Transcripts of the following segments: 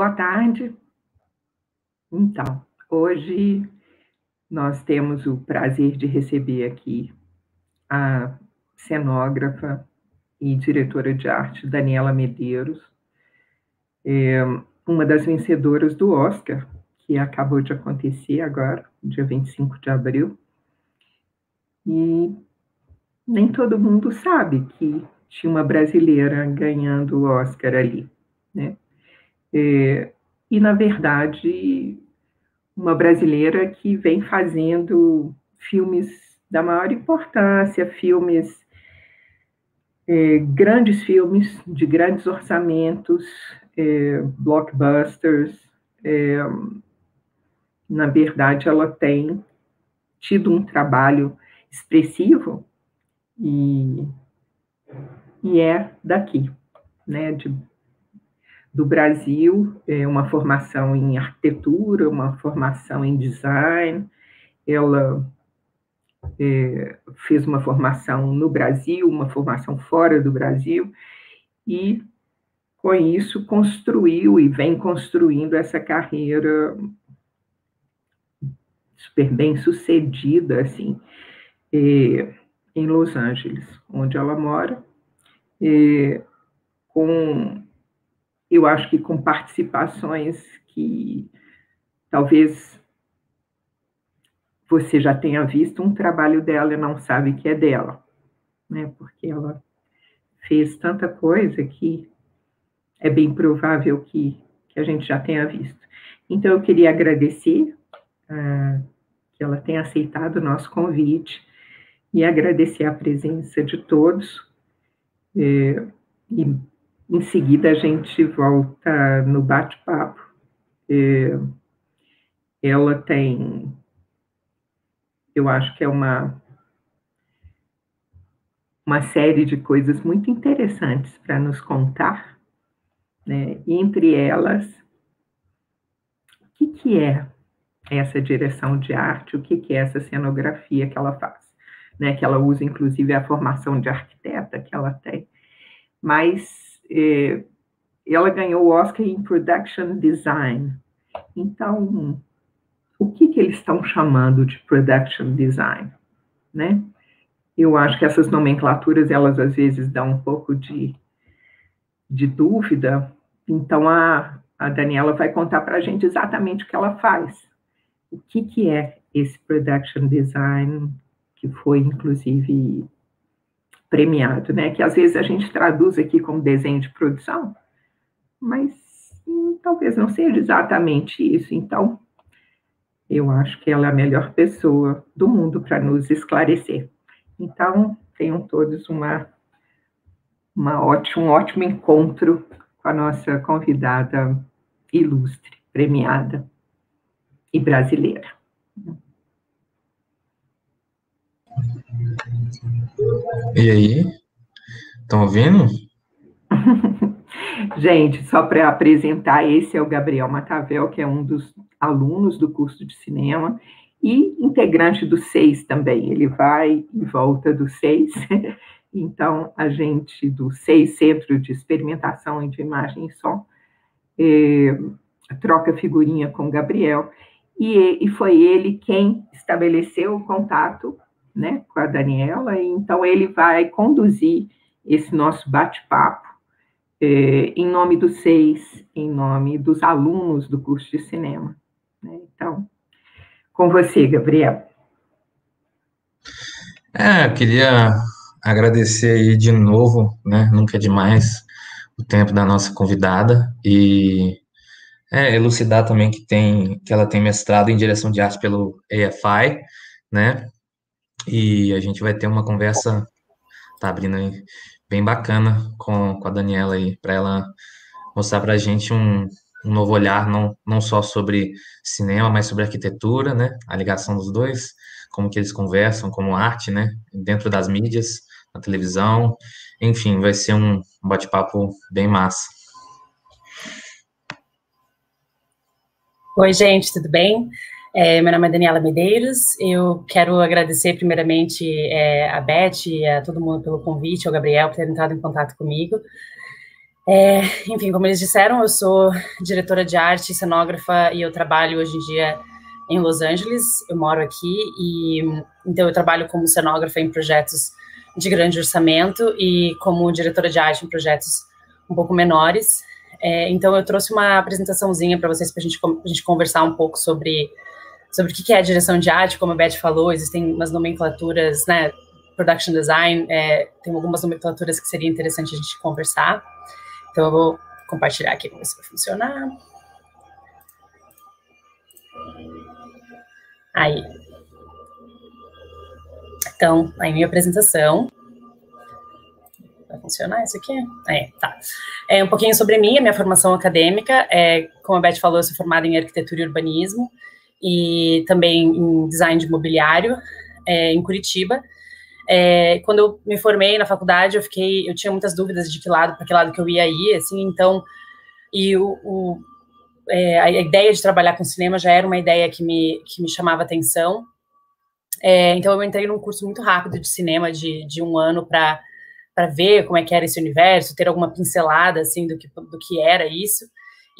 Boa tarde. Então, hoje nós temos o prazer de receber aqui a cenógrafa e diretora de arte Daniela Medeiros, é, uma das vencedoras do Oscar, que acabou de acontecer agora, dia 25 de abril. E nem todo mundo sabe que tinha uma brasileira ganhando o Oscar ali, né? É, e, na verdade, uma brasileira que vem fazendo filmes da maior importância, filmes, é, grandes filmes de grandes orçamentos, é, blockbusters. É, na verdade, ela tem tido um trabalho expressivo e, e é daqui, né, de do Brasil, é uma formação em arquitetura, uma formação em design. Ela é, fez uma formação no Brasil, uma formação fora do Brasil, e com isso construiu e vem construindo essa carreira super bem sucedida, assim, é, em Los Angeles, onde ela mora, é, com eu acho que com participações que talvez você já tenha visto um trabalho dela e não sabe que é dela, né? Porque ela fez tanta coisa que é bem provável que, que a gente já tenha visto. Então, eu queria agradecer uh, que ela tenha aceitado o nosso convite e agradecer a presença de todos. Eh, e em seguida, a gente volta no bate-papo. Ela tem, eu acho que é uma, uma série de coisas muito interessantes para nos contar, né? entre elas, o que, que é essa direção de arte, o que, que é essa cenografia que ela faz, né? que ela usa, inclusive, a formação de arquiteta que ela tem. Mas é, ela ganhou o Oscar em Production Design. Então, o que, que eles estão chamando de Production Design? Né? Eu acho que essas nomenclaturas, elas às vezes dão um pouco de, de dúvida. Então, a, a Daniela vai contar para a gente exatamente o que ela faz. O que, que é esse Production Design, que foi, inclusive, premiado, né? Que às vezes a gente traduz aqui como desenho de produção, mas hum, talvez não seja exatamente isso. Então, eu acho que ela é a melhor pessoa do mundo para nos esclarecer. Então, tenham todos uma, uma ótima, um ótimo encontro com a nossa convidada ilustre, premiada e brasileira. E aí? Estão ouvindo? Gente, só para apresentar, esse é o Gabriel Matavel, que é um dos alunos do curso de cinema e integrante do SEIS também. Ele vai e volta do SEIS. Então, a gente do SEIS, Centro de Experimentação de Imagem e Som, é, troca figurinha com o Gabriel. E, e foi ele quem estabeleceu o contato né, com a Daniela, e então ele vai conduzir esse nosso bate-papo eh, em nome dos seis, em nome dos alunos do curso de cinema. Né? Então, com você, Gabriel. É, eu queria agradecer aí de novo, né, nunca é demais, o tempo da nossa convidada e é, elucidar também que tem que ela tem mestrado em direção de arte pelo EFI, né? e a gente vai ter uma conversa, tá abrindo aí, bem bacana com, com a Daniela aí, para ela mostrar para a gente um, um, novo olhar, não, não só sobre cinema, mas sobre arquitetura, né? A ligação dos dois, como que eles conversam, como arte, né? Dentro das mídias, na televisão, enfim, vai ser um bate-papo bem massa. Oi, gente, tudo bem? É, meu nome é Daniela Medeiros. Eu quero agradecer primeiramente é, a Beth e a todo mundo pelo convite, ao Gabriel por ter entrado em contato comigo. É, enfim, como eles disseram, eu sou diretora de arte, cenógrafa e eu trabalho hoje em dia em Los Angeles. Eu moro aqui e então eu trabalho como cenógrafa em projetos de grande orçamento e como diretora de arte em projetos um pouco menores. É, então eu trouxe uma apresentaçãozinha para vocês para gente, a gente conversar um pouco sobre sobre o que é a direção de arte, como a Beth falou, existem umas nomenclaturas, né? Production design, é, tem algumas nomenclaturas que seria interessante a gente conversar. Então eu vou compartilhar aqui, para ver se vai funcionar. Aí. Então, aí tá minha apresentação. Vai funcionar isso aqui? É, tá. É, um pouquinho sobre mim, a minha formação acadêmica. É, como a Beth falou, eu sou formada em arquitetura e urbanismo e também em design de imobiliário é, em Curitiba. É, quando eu me formei na faculdade, eu fiquei, eu tinha muitas dúvidas de que lado para que lado que eu ia ir, assim, então e o, o é, a ideia de trabalhar com cinema já era uma ideia que me que me chamava atenção. É, então eu entrei num curso muito rápido de cinema de, de um ano para para ver como é que era esse universo, ter alguma pincelada assim do que do que era isso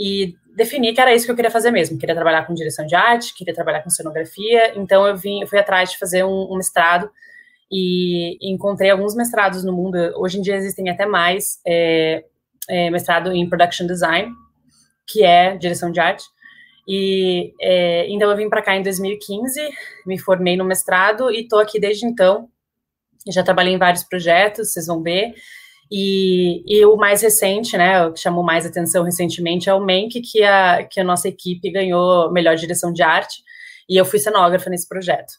e defini que era isso que eu queria fazer mesmo. Queria trabalhar com direção de arte, queria trabalhar com cenografia, então eu vim, eu fui atrás de fazer um, um mestrado e encontrei alguns mestrados no mundo. Hoje em dia existem até mais é, é, mestrado em production design, que é direção de arte. E é, então eu vim para cá em 2015, me formei no mestrado e estou aqui desde então. Já trabalhei em vários projetos, vocês vão ver. E, e, o mais recente, né, o que chamou mais atenção recentemente é o Menk, que a, que a nossa equipe ganhou melhor direção de arte, e eu fui cenógrafa nesse projeto.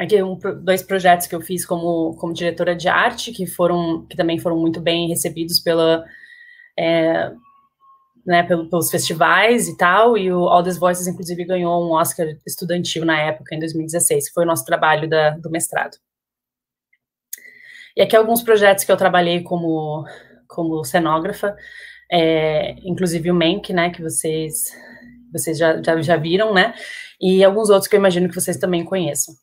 Aqui um, dois projetos que eu fiz como, como diretora de arte, que foram que também foram muito bem recebidos pela, é, né, pelos, pelos festivais e tal, e o All These Voices, inclusive, ganhou um Oscar estudantil na época, em 2016, que foi o nosso trabalho da, do mestrado. E aqui alguns projetos que eu trabalhei como, como cenógrafa, é, inclusive o Mank, né, que vocês, vocês já, já, já viram, né, e alguns outros que eu imagino que vocês também conheçam.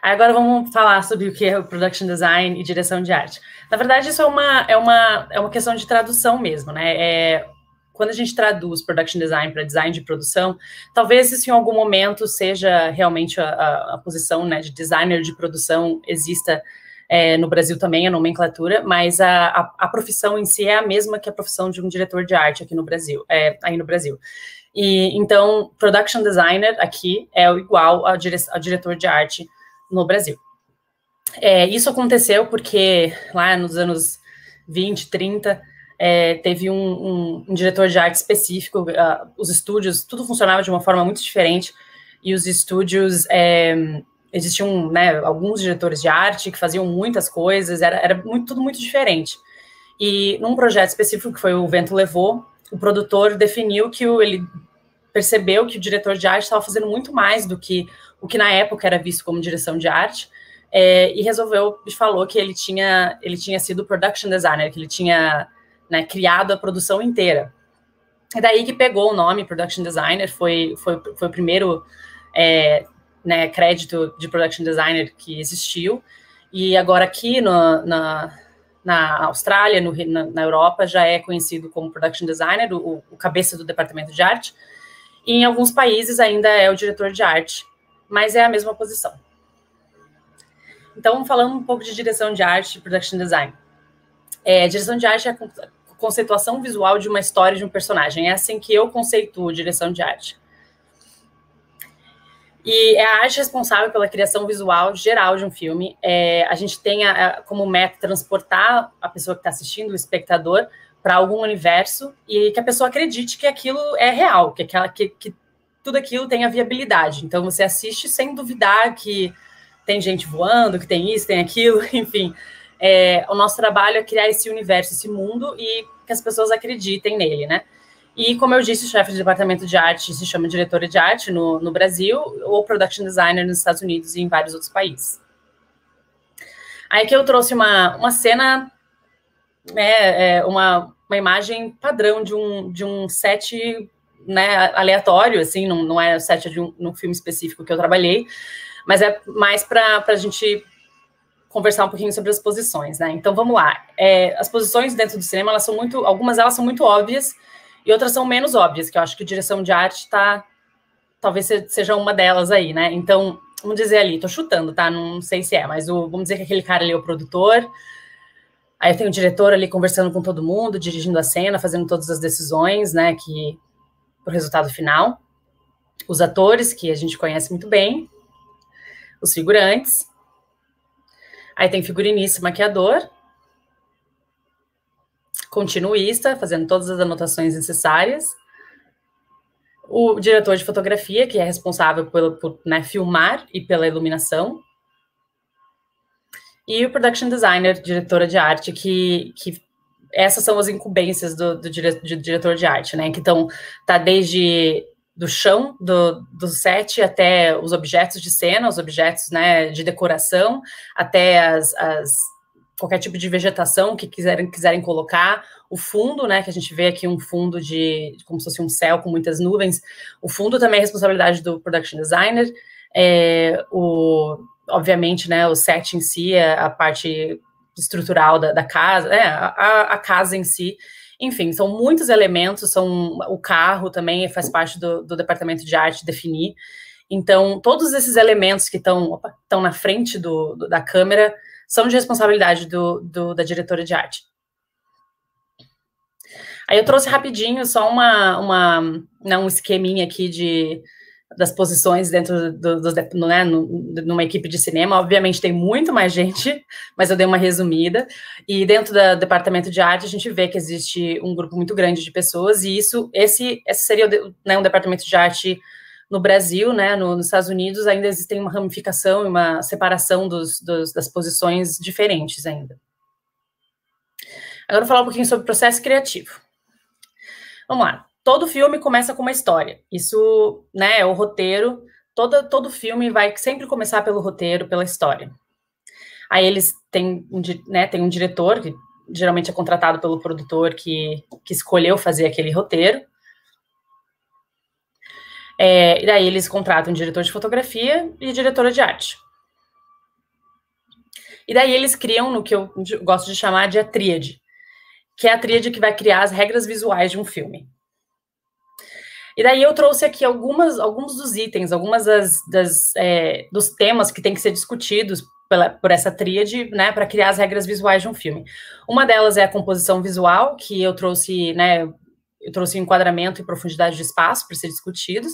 Agora vamos falar sobre o que é o production design e direção de arte. Na verdade, isso é uma, é uma, é uma questão de tradução mesmo, né? É, quando a gente traduz production design para design de produção, talvez isso em algum momento seja realmente a, a, a posição né, de designer de produção exista é, no Brasil também a nomenclatura, mas a, a, a, profissão em si é a mesma que a profissão de um diretor de arte aqui no Brasil, é, aí no Brasil. E então, production designer aqui é igual ao, dire, ao diretor de arte no Brasil. É, isso aconteceu porque lá nos anos 20, 30 é, teve um, um, um, diretor de arte específico, uh, os estúdios, tudo funcionava de uma forma muito diferente, e os estúdios, é, existiam né, alguns diretores de arte que faziam muitas coisas, era, era muito, tudo muito diferente. E num projeto específico, que foi O Vento Levou, o produtor definiu que o, ele percebeu que o diretor de arte estava fazendo muito mais do que o que na época era visto como direção de arte, é, e resolveu, e falou que ele tinha, ele tinha sido production designer, que ele tinha né, criado a produção inteira. É daí que pegou o nome Production Designer, foi, foi, foi o primeiro é, né, crédito de Production Designer que existiu. E agora aqui no, na, na Austrália, no, na, na, Europa, já é conhecido como Production Designer, o, o cabeça do departamento de arte. E em alguns países ainda é o diretor de arte, mas é a mesma posição. Então, falando um pouco de direção de arte e Production Design. É, direção de arte é a conceituação visual de uma história de um personagem. É assim que eu conceituo direção de arte. E é a arte responsável pela criação visual geral de um filme. É, a gente tem a, a, como meta transportar a pessoa que está assistindo, o espectador, para algum universo e que a pessoa acredite que aquilo é real, que, aquela, que, que tudo aquilo tenha viabilidade. Então você assiste sem duvidar que tem gente voando, que tem isso, tem aquilo, enfim. É, o nosso trabalho é criar esse universo, esse mundo e que as pessoas acreditem nele, né? E, como eu disse, o chefe de departamento de arte se chama diretor de arte no, no Brasil, ou production designer nos Estados Unidos e em vários outros países. Aí que eu trouxe uma, uma cena, né, é, uma, uma imagem padrão de um, de um set né, aleatório, assim, não, não é o set de um, um filme específico que eu trabalhei, mas é mais para a gente conversar um pouquinho sobre as posições, né? Então vamos lá. É, as posições dentro do cinema, elas são muito, algumas elas são muito óbvias e outras são menos óbvias, que eu acho que direção de arte está, talvez seja uma delas aí, né? Então, vamos dizer ali, tô chutando, tá? Não sei se é, mas o, vamos dizer que aquele cara ali é o produtor. Aí tem o diretor ali conversando com todo mundo, dirigindo a cena, fazendo todas as decisões, né, que o resultado final. Os atores que a gente conhece muito bem, os figurantes, Aí tem figurinista, maquiador, continuista, fazendo todas as anotações necessárias, o diretor de fotografia, que é responsável pelo, por né, filmar e pela iluminação, e o production designer, diretora de arte, que, que essas são as incumbências do, do, dire, do diretor de arte, né? Que estão tá desde do chão do, do set até os objetos de cena, os objetos né, de decoração, até as, as qualquer tipo de vegetação que quiserem, quiserem colocar, o fundo, né, que a gente vê aqui um fundo de como se fosse um céu com muitas nuvens, o fundo também é responsabilidade do production designer, é, o, obviamente, né, o set em si, a, é a parte estrutural da, da casa, é, a, a casa em si enfim, são muitos elementos, são o carro também faz parte do, do departamento de arte definir. Então, todos esses elementos que estão na frente do, do, da câmera são de responsabilidade do, da diretora de arte. Aí eu trouxe rapidinho só uma, uma, não, né, um esqueminha aqui de, das posições dentro do, do, do né, numa equipe de cinema. Obviamente tem muito mais gente, mas eu dei uma resumida. E dentro do departamento de arte a gente vê que existe um grupo muito grande de pessoas e isso, esse, esse seria né, um departamento de arte no Brasil, né, no, nos Estados Unidos ainda existem uma ramificação e uma separação dos, dos, das posições diferentes ainda. Agora vou falar um pouquinho sobre processo criativo. Vamos lá todo filme começa com uma história. Isso, né, é o roteiro. Todo, todo filme vai sempre começar pelo roteiro, pela história. Aí eles têm um, né, tem um diretor, que geralmente é contratado pelo produtor que, que escolheu fazer aquele roteiro. É, e daí eles contratam um diretor de fotografia e diretora de arte. E daí eles criam no que eu gosto de chamar de a tríade, que é a tríade que vai criar as regras visuais de um filme. E daí eu trouxe aqui algumas, alguns dos itens, algumas das, das é, dos temas que tem que ser discutidos pela, por essa tríade, né, para criar as regras visuais de um filme. Uma delas é a composição visual, que eu trouxe, né, eu trouxe enquadramento e profundidade de espaço para ser discutidos.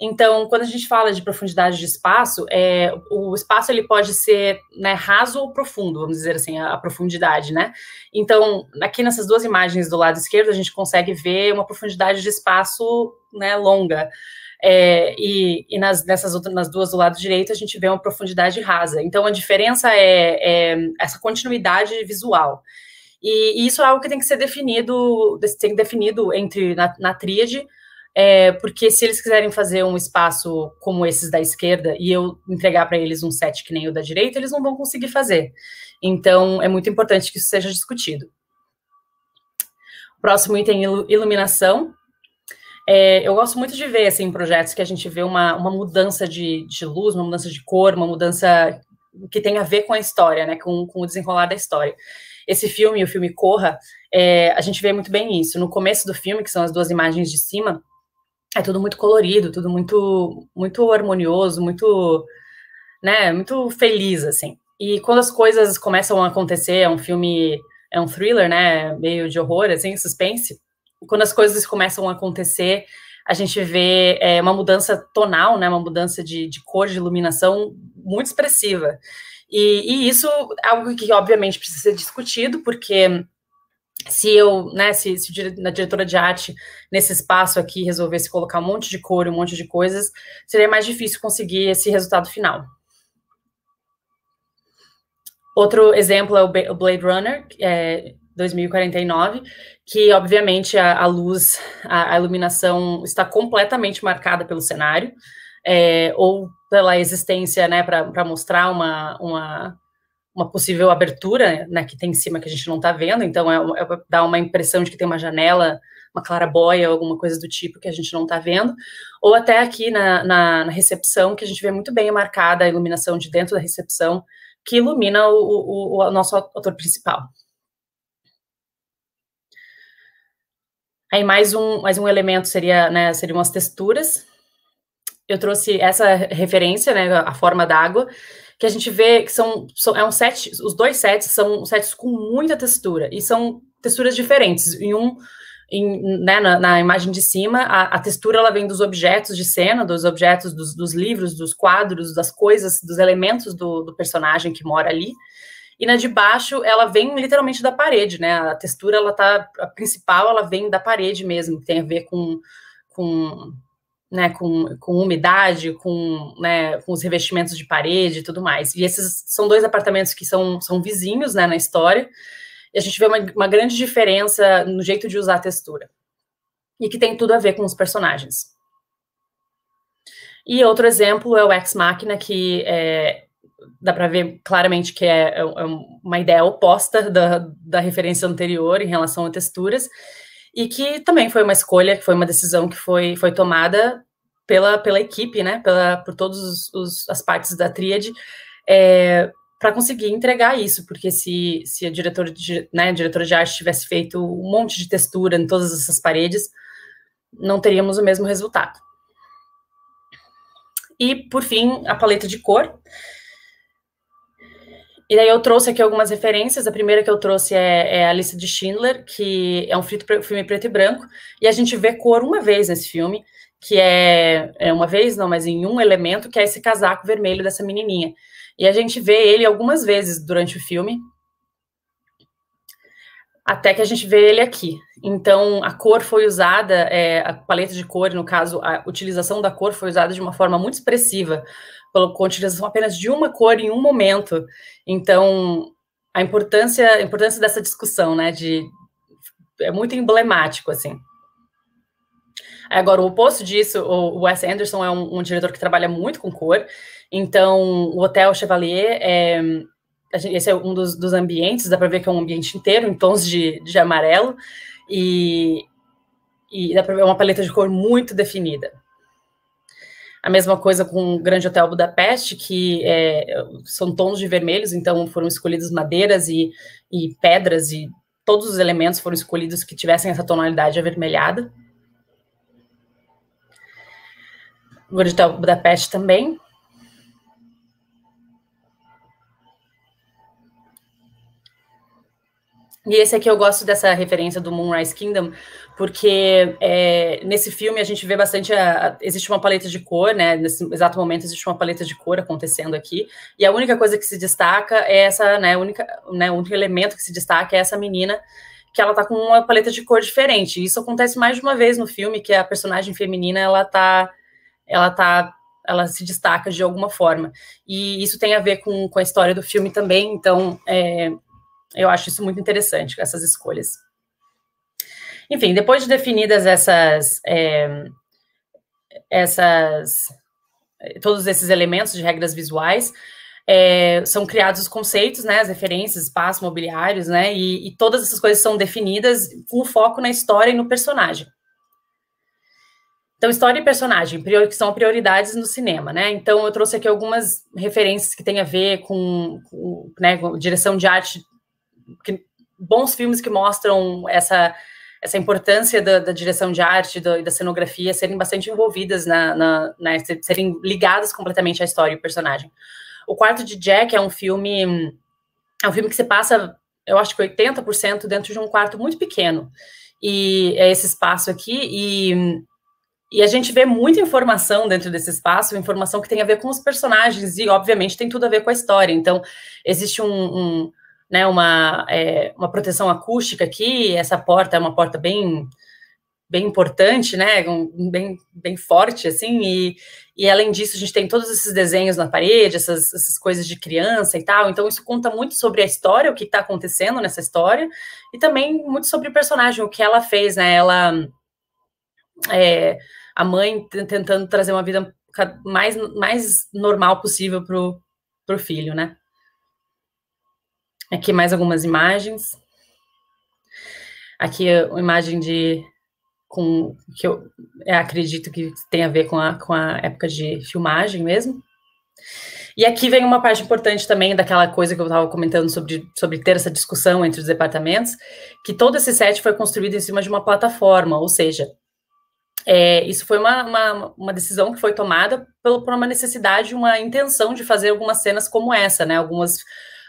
Então, quando a gente fala de profundidade de espaço, é, o espaço ele pode ser né, raso ou profundo, vamos dizer assim, a, a, profundidade, né? Então, aqui nessas duas imagens do lado esquerdo, a gente consegue ver uma profundidade de espaço né, longa. É, e, e nas, nessas outras, nas duas do lado direito, a gente vê uma profundidade rasa. Então, a diferença é, é essa continuidade visual. E, e, isso é algo que tem que ser definido, tem que ser definido entre na, na tríade, é, porque se eles quiserem fazer um espaço como esses da esquerda e eu entregar para eles um set que nem o da direita, eles não vão conseguir fazer. Então, é muito importante que isso seja discutido. Próximo item, iluminação. É, eu gosto muito de ver assim, projetos que a gente vê uma, uma mudança de, de luz, uma mudança de cor, uma mudança que tem a ver com a história, né, com, com o desenrolar da história. Esse filme, o filme Corra, é, a gente vê muito bem isso. No começo do filme, que são as duas imagens de cima, é tudo muito colorido, tudo muito muito harmonioso, muito né, muito feliz assim. E quando as coisas começam a acontecer, é um filme, é um thriller, né, meio de horror, assim, suspense. Quando as coisas começam a acontecer, a gente vê é, uma mudança tonal, né, uma mudança de, de cor, de iluminação muito expressiva. E, e isso é algo que obviamente precisa ser discutido, porque se eu, né, se, se na diretora de arte, nesse espaço aqui, resolvesse colocar um monte de cor, um monte de coisas, seria mais difícil conseguir esse resultado final. Outro exemplo é o Blade Runner, é, 2049, que obviamente a, a luz, a, a, iluminação está completamente marcada pelo cenário, é, ou pela existência, né, para mostrar uma, uma uma possível abertura né, que tem em cima que a gente não está vendo, então é, é, dá uma impressão de que tem uma janela, uma clarabóia, alguma coisa do tipo que a gente não está vendo, ou até aqui na, na, na, recepção, que a gente vê muito bem marcada a iluminação de dentro da recepção, que ilumina o, o, o nosso ator principal. Aí mais um, mais um elemento seria, né, seriam as texturas. Eu trouxe essa referência, né, a forma d'água, que a gente vê que são, são é um set, os dois sets são sets com muita textura e são texturas diferentes. Em um, em, né, na, na, imagem de cima, a, a, textura ela vem dos objetos de cena, dos objetos dos, dos livros, dos quadros, das coisas, dos elementos do, do personagem que mora ali e na de baixo ela vem literalmente da parede, né? A textura ela tá a principal, ela vem da parede mesmo, tem a ver com com né, com, com umidade, com, né, com os revestimentos de parede e tudo mais. E esses são dois apartamentos que são, são vizinhos né, na história, e a gente vê uma, uma grande diferença no jeito de usar a textura, e que tem tudo a ver com os personagens. E outro exemplo é o Ex Machina, que é, dá para ver claramente que é, é, é, uma ideia oposta da, da referência anterior em relação a texturas, e que também foi uma escolha, que foi uma decisão que foi, foi tomada pela, pela equipe, né, pela, por todas as partes da tríade, é, para conseguir entregar isso, porque se, se a diretora de, né, diretora de arte tivesse feito um monte de textura em todas essas paredes, não teríamos o mesmo resultado. E, por fim, a paleta de cor. E daí eu trouxe aqui algumas referências. A primeira que eu trouxe é, é a lista de Schindler, que é um filme preto e branco, e a gente vê cor uma vez nesse filme que é, é uma vez, não, mas em um elemento, que é esse casaco vermelho dessa menininha. E a gente vê ele algumas vezes durante o filme, até que a gente vê ele aqui. Então, a cor foi usada, é, a paleta de cor, no caso, a utilização da cor foi usada de uma forma muito expressiva, com a utilização apenas de uma cor em um momento. Então, a importância, a importância dessa discussão, né, de, é muito emblemático, assim. Agora, o oposto disso, o Wes Anderson é um, um diretor que trabalha muito com cor, então o Hotel Chevalier é, esse é um dos, dos ambientes, dá para ver que é um ambiente inteiro em tons de, de amarelo e, e dá para ver é uma paleta de cor muito definida. A mesma coisa com o Grande Hotel Budapeste, que é, são tons de vermelhos, então foram escolhidas madeiras e, e pedras e todos os elementos foram escolhidos que tivessem essa tonalidade avermelhada. Grande Budapeste também. E esse aqui eu gosto dessa referência do Moonrise Kingdom, porque é, nesse filme a gente vê bastante. A, a, existe uma paleta de cor, né? Nesse exato momento existe uma paleta de cor acontecendo aqui. E a única coisa que se destaca é essa, né? Única, né o único elemento que se destaca é essa menina que ela tá com uma paleta de cor diferente. Isso acontece mais de uma vez no filme, que a personagem feminina ela tá ela tá ela se destaca de alguma forma. E isso tem a ver com, com a história do filme também, então é, eu acho isso muito interessante, essas escolhas. Enfim, depois de definidas essas, é, essas todos esses elementos de regras visuais, é, são criados os conceitos, né, as referências, espaços, mobiliários, né, e, e todas essas coisas são definidas com foco na história e no personagem. Então, história e personagem, que são prioridades no cinema, né? Então, eu trouxe aqui algumas referências que têm a ver com, com, né, com direção de arte, que, bons filmes que mostram essa, essa importância da, da direção de arte e da cenografia serem bastante envolvidas, na, na, na, né, serem ligadas completamente à história e ao personagem. O Quarto de Jack é um filme, é um filme que se passa, eu acho que 80% dentro de um quarto muito pequeno. E é esse espaço aqui, e e a gente vê muita informação dentro desse espaço, informação que tem a ver com os personagens e, obviamente, tem tudo a ver com a história. Então, existe um, um né, uma, é, uma proteção acústica aqui. Essa porta é uma porta bem bem importante, né, um, bem, bem forte, assim, e, e além disso a gente tem todos esses desenhos na parede, essas, essas coisas de criança e tal, então isso conta muito sobre a história, o que está acontecendo nessa história, e também muito sobre o personagem, o que ela fez, né, ela... É, a mãe tentando trazer uma vida mais, mais normal possível para o filho, né? Aqui mais algumas imagens. Aqui eh, uma imagem de com que eu, eu eh, acredito que tem a ver com a, com a época de filmagem mesmo. E aqui vem uma parte importante também daquela coisa que eu estava comentando sobre, sobre ter essa discussão entre os departamentos, que todo esse set foi construído em cima de uma plataforma, ou seja, é, isso foi uma, uma, uma, decisão que foi tomada por, uma necessidade, uma intenção de fazer algumas cenas como essa, né? Algumas,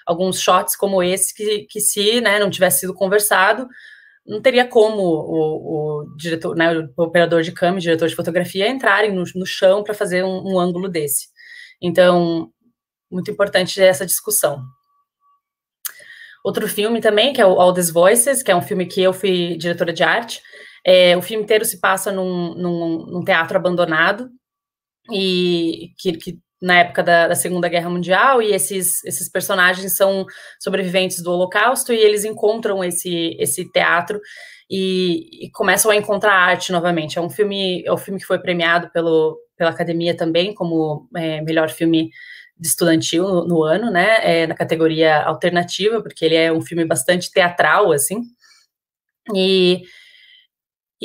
alguns shots como esse que, que se né, não tivesse sido conversado, não teria como o, o diretor, né, o operador de câmera, diretor de fotografia, entrarem no, no chão para fazer um, um ângulo desse. Então, muito importante essa discussão. Outro filme também, que é o All These Voices, que é um filme que eu fui diretora de arte, é, o filme inteiro se passa num, num, num teatro abandonado e que, que na época da, da, Segunda Guerra Mundial e esses, esses personagens são sobreviventes do Holocausto e eles encontram esse, esse teatro e, e começam a encontrar arte novamente. É um filme é um filme que foi premiado pelo, pela Academia também como é, melhor filme estudantil no, no ano, né? É, na categoria alternativa porque ele é um filme bastante teatral assim e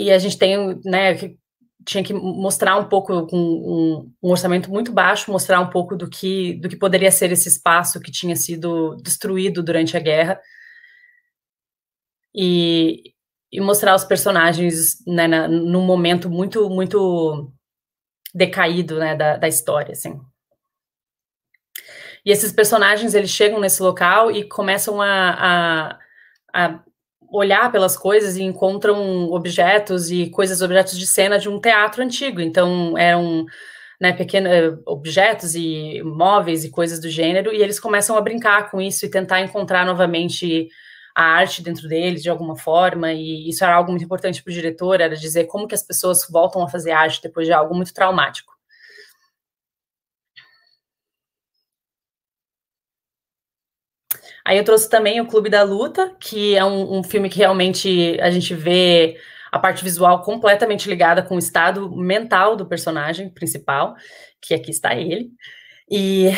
e a gente tem, né, que tinha que mostrar um pouco com um, um, orçamento muito baixo, mostrar um pouco do que do que poderia ser esse espaço que tinha sido destruído durante a guerra e, e mostrar os personagens né, na, num momento muito muito decaído né, da, da história, assim. E esses personagens eles chegam nesse local e começam a, a, a olhar pelas coisas e encontram objetos e coisas, objetos de cena de um teatro antigo. Então, eram né, pequenos eh, objetos e móveis e coisas do gênero, e eles começam a brincar com isso e tentar encontrar novamente a arte dentro deles de alguma forma, e isso era algo muito importante para o diretor, era dizer como que as pessoas voltam a fazer arte depois de algo muito traumático. Aí eu trouxe também o Clube da Luta, que é um, um filme que realmente a gente vê a parte visual completamente ligada com o estado mental do personagem principal, que aqui está ele. E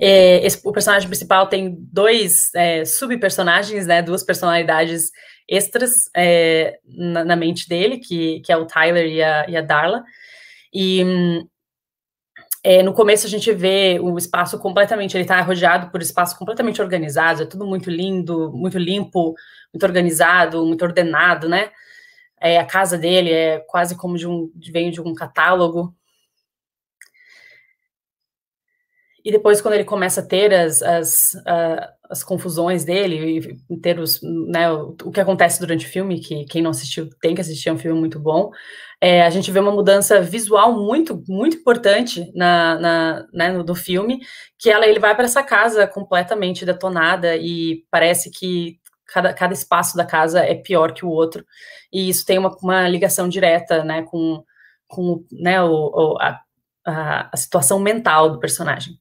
é, esse, o personagem principal tem dois é, subpersonagens, né, duas personalidades extras é, na, na, mente dele, que, que é o Tyler e a, e a Darla. E hum, é, no começo a gente vê o espaço completamente, ele está rodeado por espaço completamente organizado, é tudo muito lindo, muito limpo, muito organizado, muito ordenado, né? É, a casa dele é quase como de um, vem de um catálogo, E depois, quando ele começa a ter as, as, uh, as confusões dele, e ter os, né, o, o, que acontece durante o filme, que quem não assistiu tem que assistir, é um filme muito bom. É, a gente vê uma mudança visual muito, muito importante na, na, né, no, do filme, que ela, ele vai para essa casa completamente detonada e parece que cada, cada espaço da casa é pior que o outro. E isso tem uma, uma ligação direta né, com, com né, o, o a, a, a situação mental do personagem.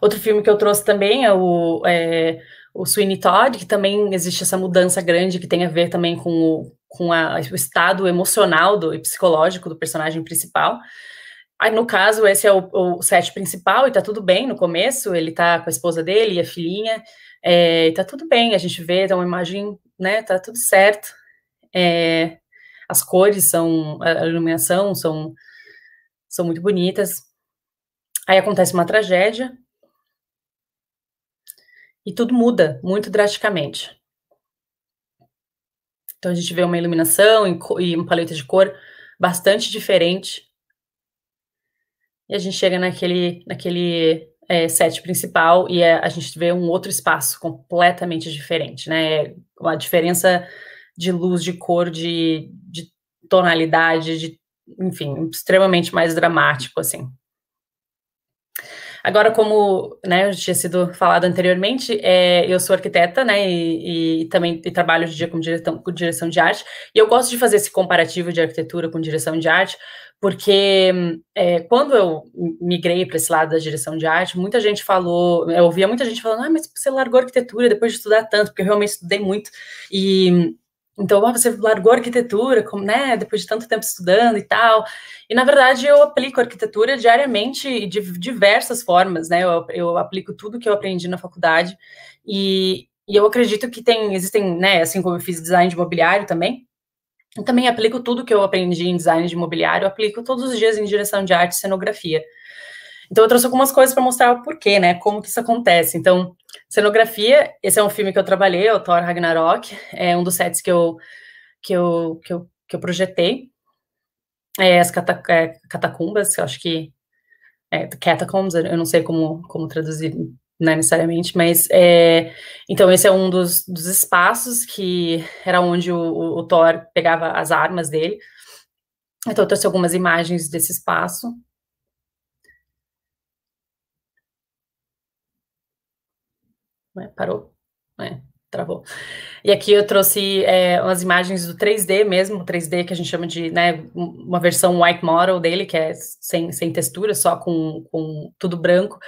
Outro filme que eu trouxe também é o, é, o Sweeney Todd, que também existe essa mudança grande que tem a ver também com o, com a, o estado emocional do, e psicológico do personagem principal. Aí, no caso, esse é o, o set principal e tá tudo bem no começo, ele tá com a esposa dele e a filhinha, é, e tá tudo bem, a gente vê, dá uma imagem, né, tá tudo certo. É, as cores são, a iluminação são, são muito bonitas. Aí acontece uma tragédia, e tudo muda muito drasticamente. Então a gente vê uma iluminação e uma paleta de cor bastante diferente. E a gente chega naquele, naquele é, set principal e é, a gente vê um outro espaço completamente diferente, né? É uma diferença de luz, de cor, de, de tonalidade, de, enfim, extremamente mais dramático, assim. Agora, como né, tinha sido falado anteriormente, é, eu sou arquiteta, né, e, e também e trabalho hoje em dia como direção, com direção de arte, e eu gosto de fazer esse comparativo de arquitetura com direção de arte, porque é, quando eu migrei para esse lado da direção de arte, muita gente falou, eu ouvia muita gente falando, ah, mas você largou arquitetura depois de estudar tanto, porque eu realmente estudei muito, e então, você largou arquitetura, como, né, depois de tanto tempo estudando e tal. E, na verdade, eu aplico arquitetura diariamente de diversas formas, né? Eu, eu aplico tudo que eu aprendi na faculdade. E, e eu acredito que tem, existem, né, assim como eu fiz design de imobiliário também, eu também aplico tudo que eu aprendi em design de imobiliário, aplico todos os dias em direção de arte e cenografia. Então, eu trouxe algumas coisas para mostrar o porquê, né? Como que isso acontece. Então, Cenografia, esse é um filme que eu trabalhei, é o Thor Ragnarok, é um dos sets que eu, que eu, que eu, que eu projetei. É, as cata, é, catacumbas, eu acho que. É, catacombs, eu não sei como, como traduzir né, necessariamente, mas é, então esse é um dos, dos espaços que era onde o, o, o Thor pegava as armas dele. Então eu trouxe algumas imagens desse espaço Né? Parou. Né? Travou. E aqui eu trouxe é, umas imagens do 3D mesmo, 3D que a gente chama de né, uma versão white model dele, que é sem, sem textura, só com, com tudo branco,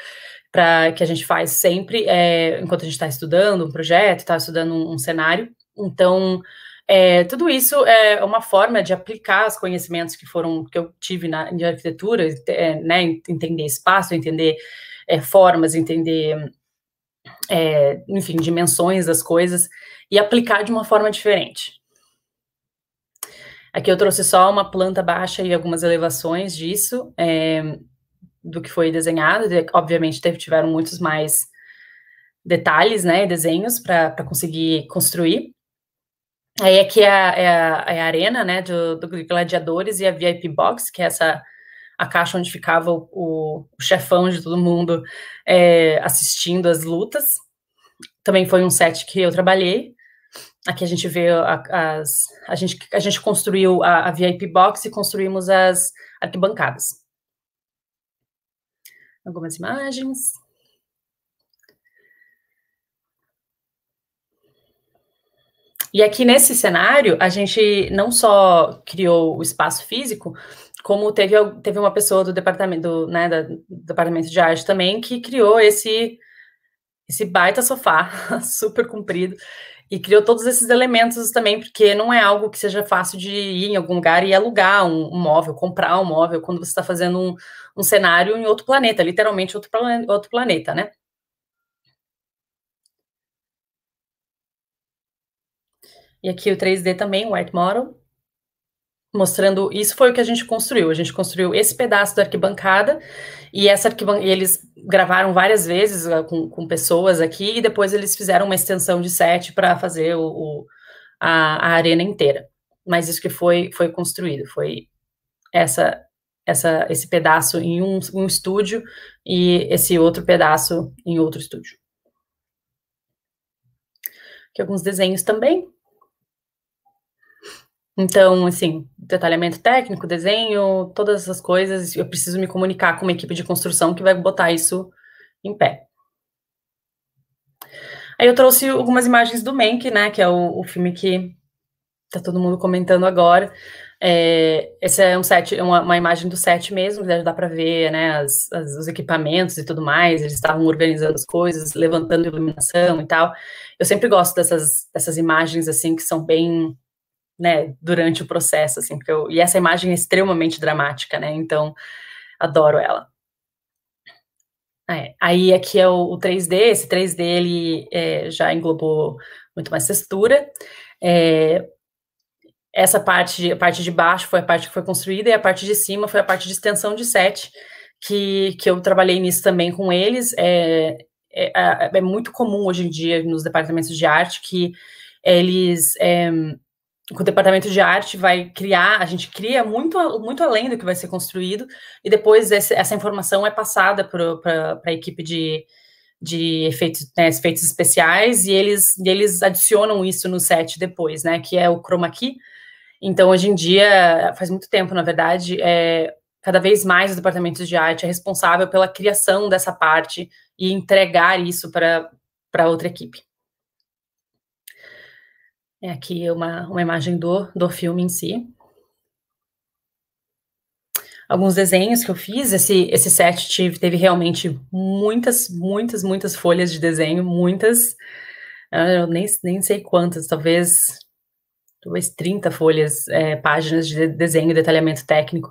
para que a gente faz sempre é, enquanto a gente está estudando um projeto, está estudando um, um cenário. Então, é, tudo isso é uma forma de aplicar os conhecimentos que foram que eu tive na de arquitetura, é, né, entender espaço, entender é, formas, entender é, enfim, dimensões das coisas e aplicar de uma forma diferente. Aqui eu trouxe só uma planta baixa e algumas elevações disso, é, do que foi desenhado. Obviamente teve, tiveram muitos mais detalhes, né, desenhos para conseguir construir. Aí aqui é a, é a, é a arena, né, do, do Gladiadores e a VIP Box, que é essa a caixa onde ficava o, o, chefão de todo mundo é, assistindo as lutas. Também foi um set que eu trabalhei. Aqui a gente vê a, as. A gente, a gente construiu a, a VIP Box e construímos as arquibancadas. Algumas imagens. E aqui nesse cenário, a gente não só criou o espaço físico, como teve, teve uma pessoa do departamento, do, né, da, do departamento de arte também que criou esse esse baita sofá super comprido e criou todos esses elementos também, porque não é algo que seja fácil de ir em algum lugar e alugar um, um móvel, comprar um móvel quando você está fazendo um, um, cenário em outro planeta, literalmente outro, outro planeta, né? E aqui o 3D também, o White Model mostrando isso foi o que a gente construiu. A gente construiu esse pedaço da arquibancada e essa eles gravaram várias vezes ah, com, com, pessoas aqui e depois eles fizeram uma extensão de sete para fazer o, o a, a, arena inteira. Mas isso que foi foi construído, foi essa essa esse pedaço em um, um estúdio e esse outro pedaço em outro estúdio. Aqui alguns desenhos também. Então, assim, detalhamento técnico, desenho, todas essas coisas, eu preciso me comunicar com uma equipe de construção que vai botar isso em pé. Aí eu trouxe algumas imagens do Mank, né, que é o, o filme que tá todo mundo comentando agora. É, essa é um set, é uma, uma, imagem do set mesmo, dá para ver, né, as, as, os equipamentos e tudo mais. Eles estavam organizando as coisas, levantando iluminação e tal. Eu sempre gosto dessas, dessas imagens assim que são bem né, durante o processo, assim, porque eu, e essa imagem é extremamente dramática, né, então adoro ela. É, aí aqui é o, o, 3D, esse 3D ele é, já englobou muito mais textura, é, essa parte, a parte de baixo foi a parte que foi construída e a parte de cima foi a parte de extensão de set, que, que eu trabalhei nisso também com eles. É, é, é muito comum hoje em dia nos departamentos de arte que eles é, o departamento de arte vai criar, a gente cria muito, muito além do que vai ser construído, e depois esse, essa informação é passada para a equipe de, de efeitos, né, efeitos especiais, e eles, e eles adicionam isso no set depois, né, que é o chroma key. Então, hoje em dia, faz muito tempo, na verdade, é, cada vez mais os departamentos de arte é responsável pela criação dessa parte e entregar isso para outra equipe. É aqui uma, uma imagem do, do filme em si. Alguns desenhos que eu fiz, esse, esse set teve teve realmente muitas, muitas, muitas folhas de desenho, muitas. Ah, eu nem, nem sei quantas, talvez, talvez 30 folhas, é, páginas de desenho e detalhamento técnico.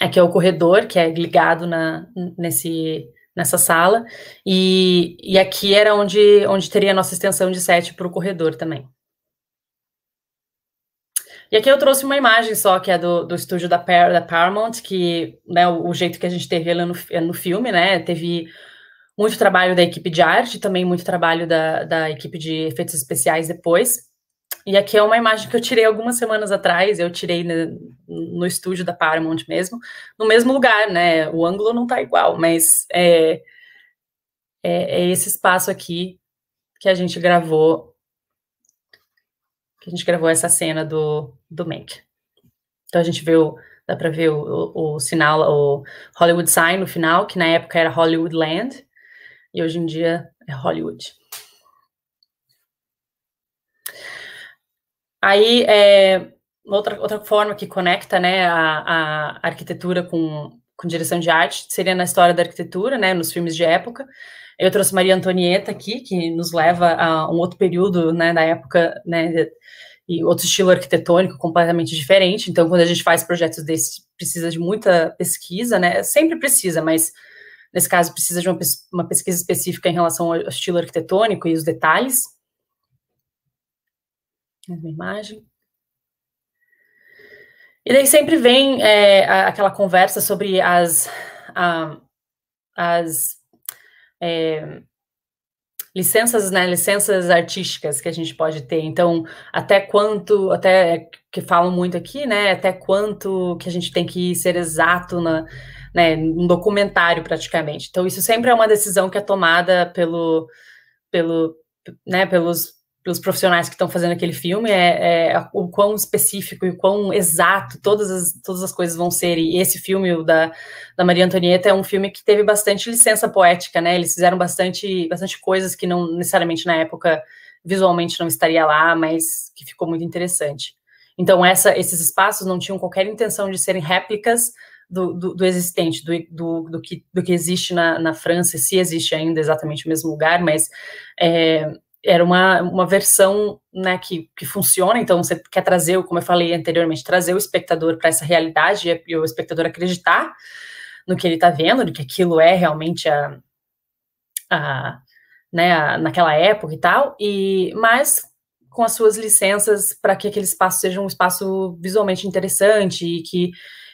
Aqui é o corredor, que é ligado na, nesse, nessa sala, e, e aqui era onde, onde teria a nossa extensão de 7 para o corredor também. E aqui eu trouxe uma imagem só, que é do, do estúdio da, Par da Paramount, que né, o, o, jeito que a gente teve ela no, no filme, né? Teve muito trabalho da equipe de arte, também muito trabalho da, da equipe de efeitos especiais depois. E aqui é uma imagem que eu tirei algumas semanas atrás, eu tirei no, estúdio da Paramount mesmo, no mesmo lugar, né? O ângulo não tá igual, mas é, é, é esse espaço aqui que a gente gravou, que a gente gravou essa cena do, do Mank. Então a gente viu, dá para ver o, o, o sinal, o Hollywood Sign no final, que na época era Hollywood Land, e hoje em dia é Hollywood. Aí, é, outra, outra forma que conecta né, a, a arquitetura com, com direção de arte seria na história da arquitetura, né, nos filmes de época. Eu trouxe Maria Antonieta aqui, que nos leva a um outro período né, da época né, e outro estilo arquitetônico completamente diferente. Então, quando a gente faz projetos desse, precisa de muita pesquisa, né? Sempre precisa, mas nesse caso precisa de uma, uma pesquisa específica em relação ao estilo arquitetônico e os detalhes. Mais uma é imagem. E daí sempre vem é, aquela conversa sobre as, a, as é, licenças, né, licenças artísticas que a gente pode ter. Então, até quanto, até que falam muito aqui, né, até quanto que a gente tem que ser exato na, né, um documentário praticamente. Então, isso sempre é uma decisão que é tomada pelo, pelo, né, pelos pelos profissionais que estão fazendo aquele filme é, é, é, o quão específico e o quão exato todas as, todas as coisas vão ser. E esse filme, o da, da Maria Antonieta, é um filme que teve bastante licença poética, né? Eles fizeram bastante, bastante coisas que não necessariamente na época visualmente não estaria lá, mas que ficou muito interessante. Então, essa, esses espaços não tinham qualquer intenção de serem réplicas do, do, do existente, do, do, do, que, do que existe na, na França, se existe ainda exatamente o mesmo lugar, mas é, era uma, uma versão né, que, que funciona, então você quer trazer, como eu falei anteriormente, trazer o espectador para essa realidade e o espectador acreditar no que ele está vendo, de que aquilo é realmente a, a, né, a, naquela época e tal, e mas com as suas licenças para que aquele espaço seja um espaço visualmente interessante e que,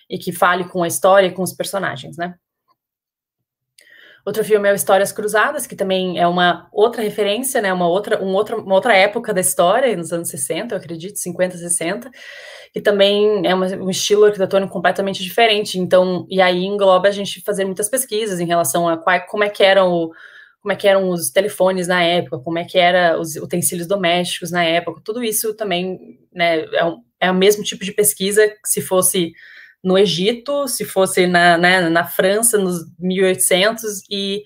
e que fale com a história e com os personagens, né? Outro filme é o Histórias Cruzadas, que também é uma outra referência, né? Uma outra, um outra, uma outra época da história, nos anos 60, eu acredito, 50, 60, que também é uma, um estilo arquitetônico completamente diferente. Então, e aí engloba a gente fazer muitas pesquisas em relação a qual, como é que eram o, como é que eram os telefones na época, como é que era os utensílios domésticos na época, tudo isso também né, é, um, é o mesmo tipo de pesquisa que se fosse no Egito, se fosse na, né, na França, nos 1800, e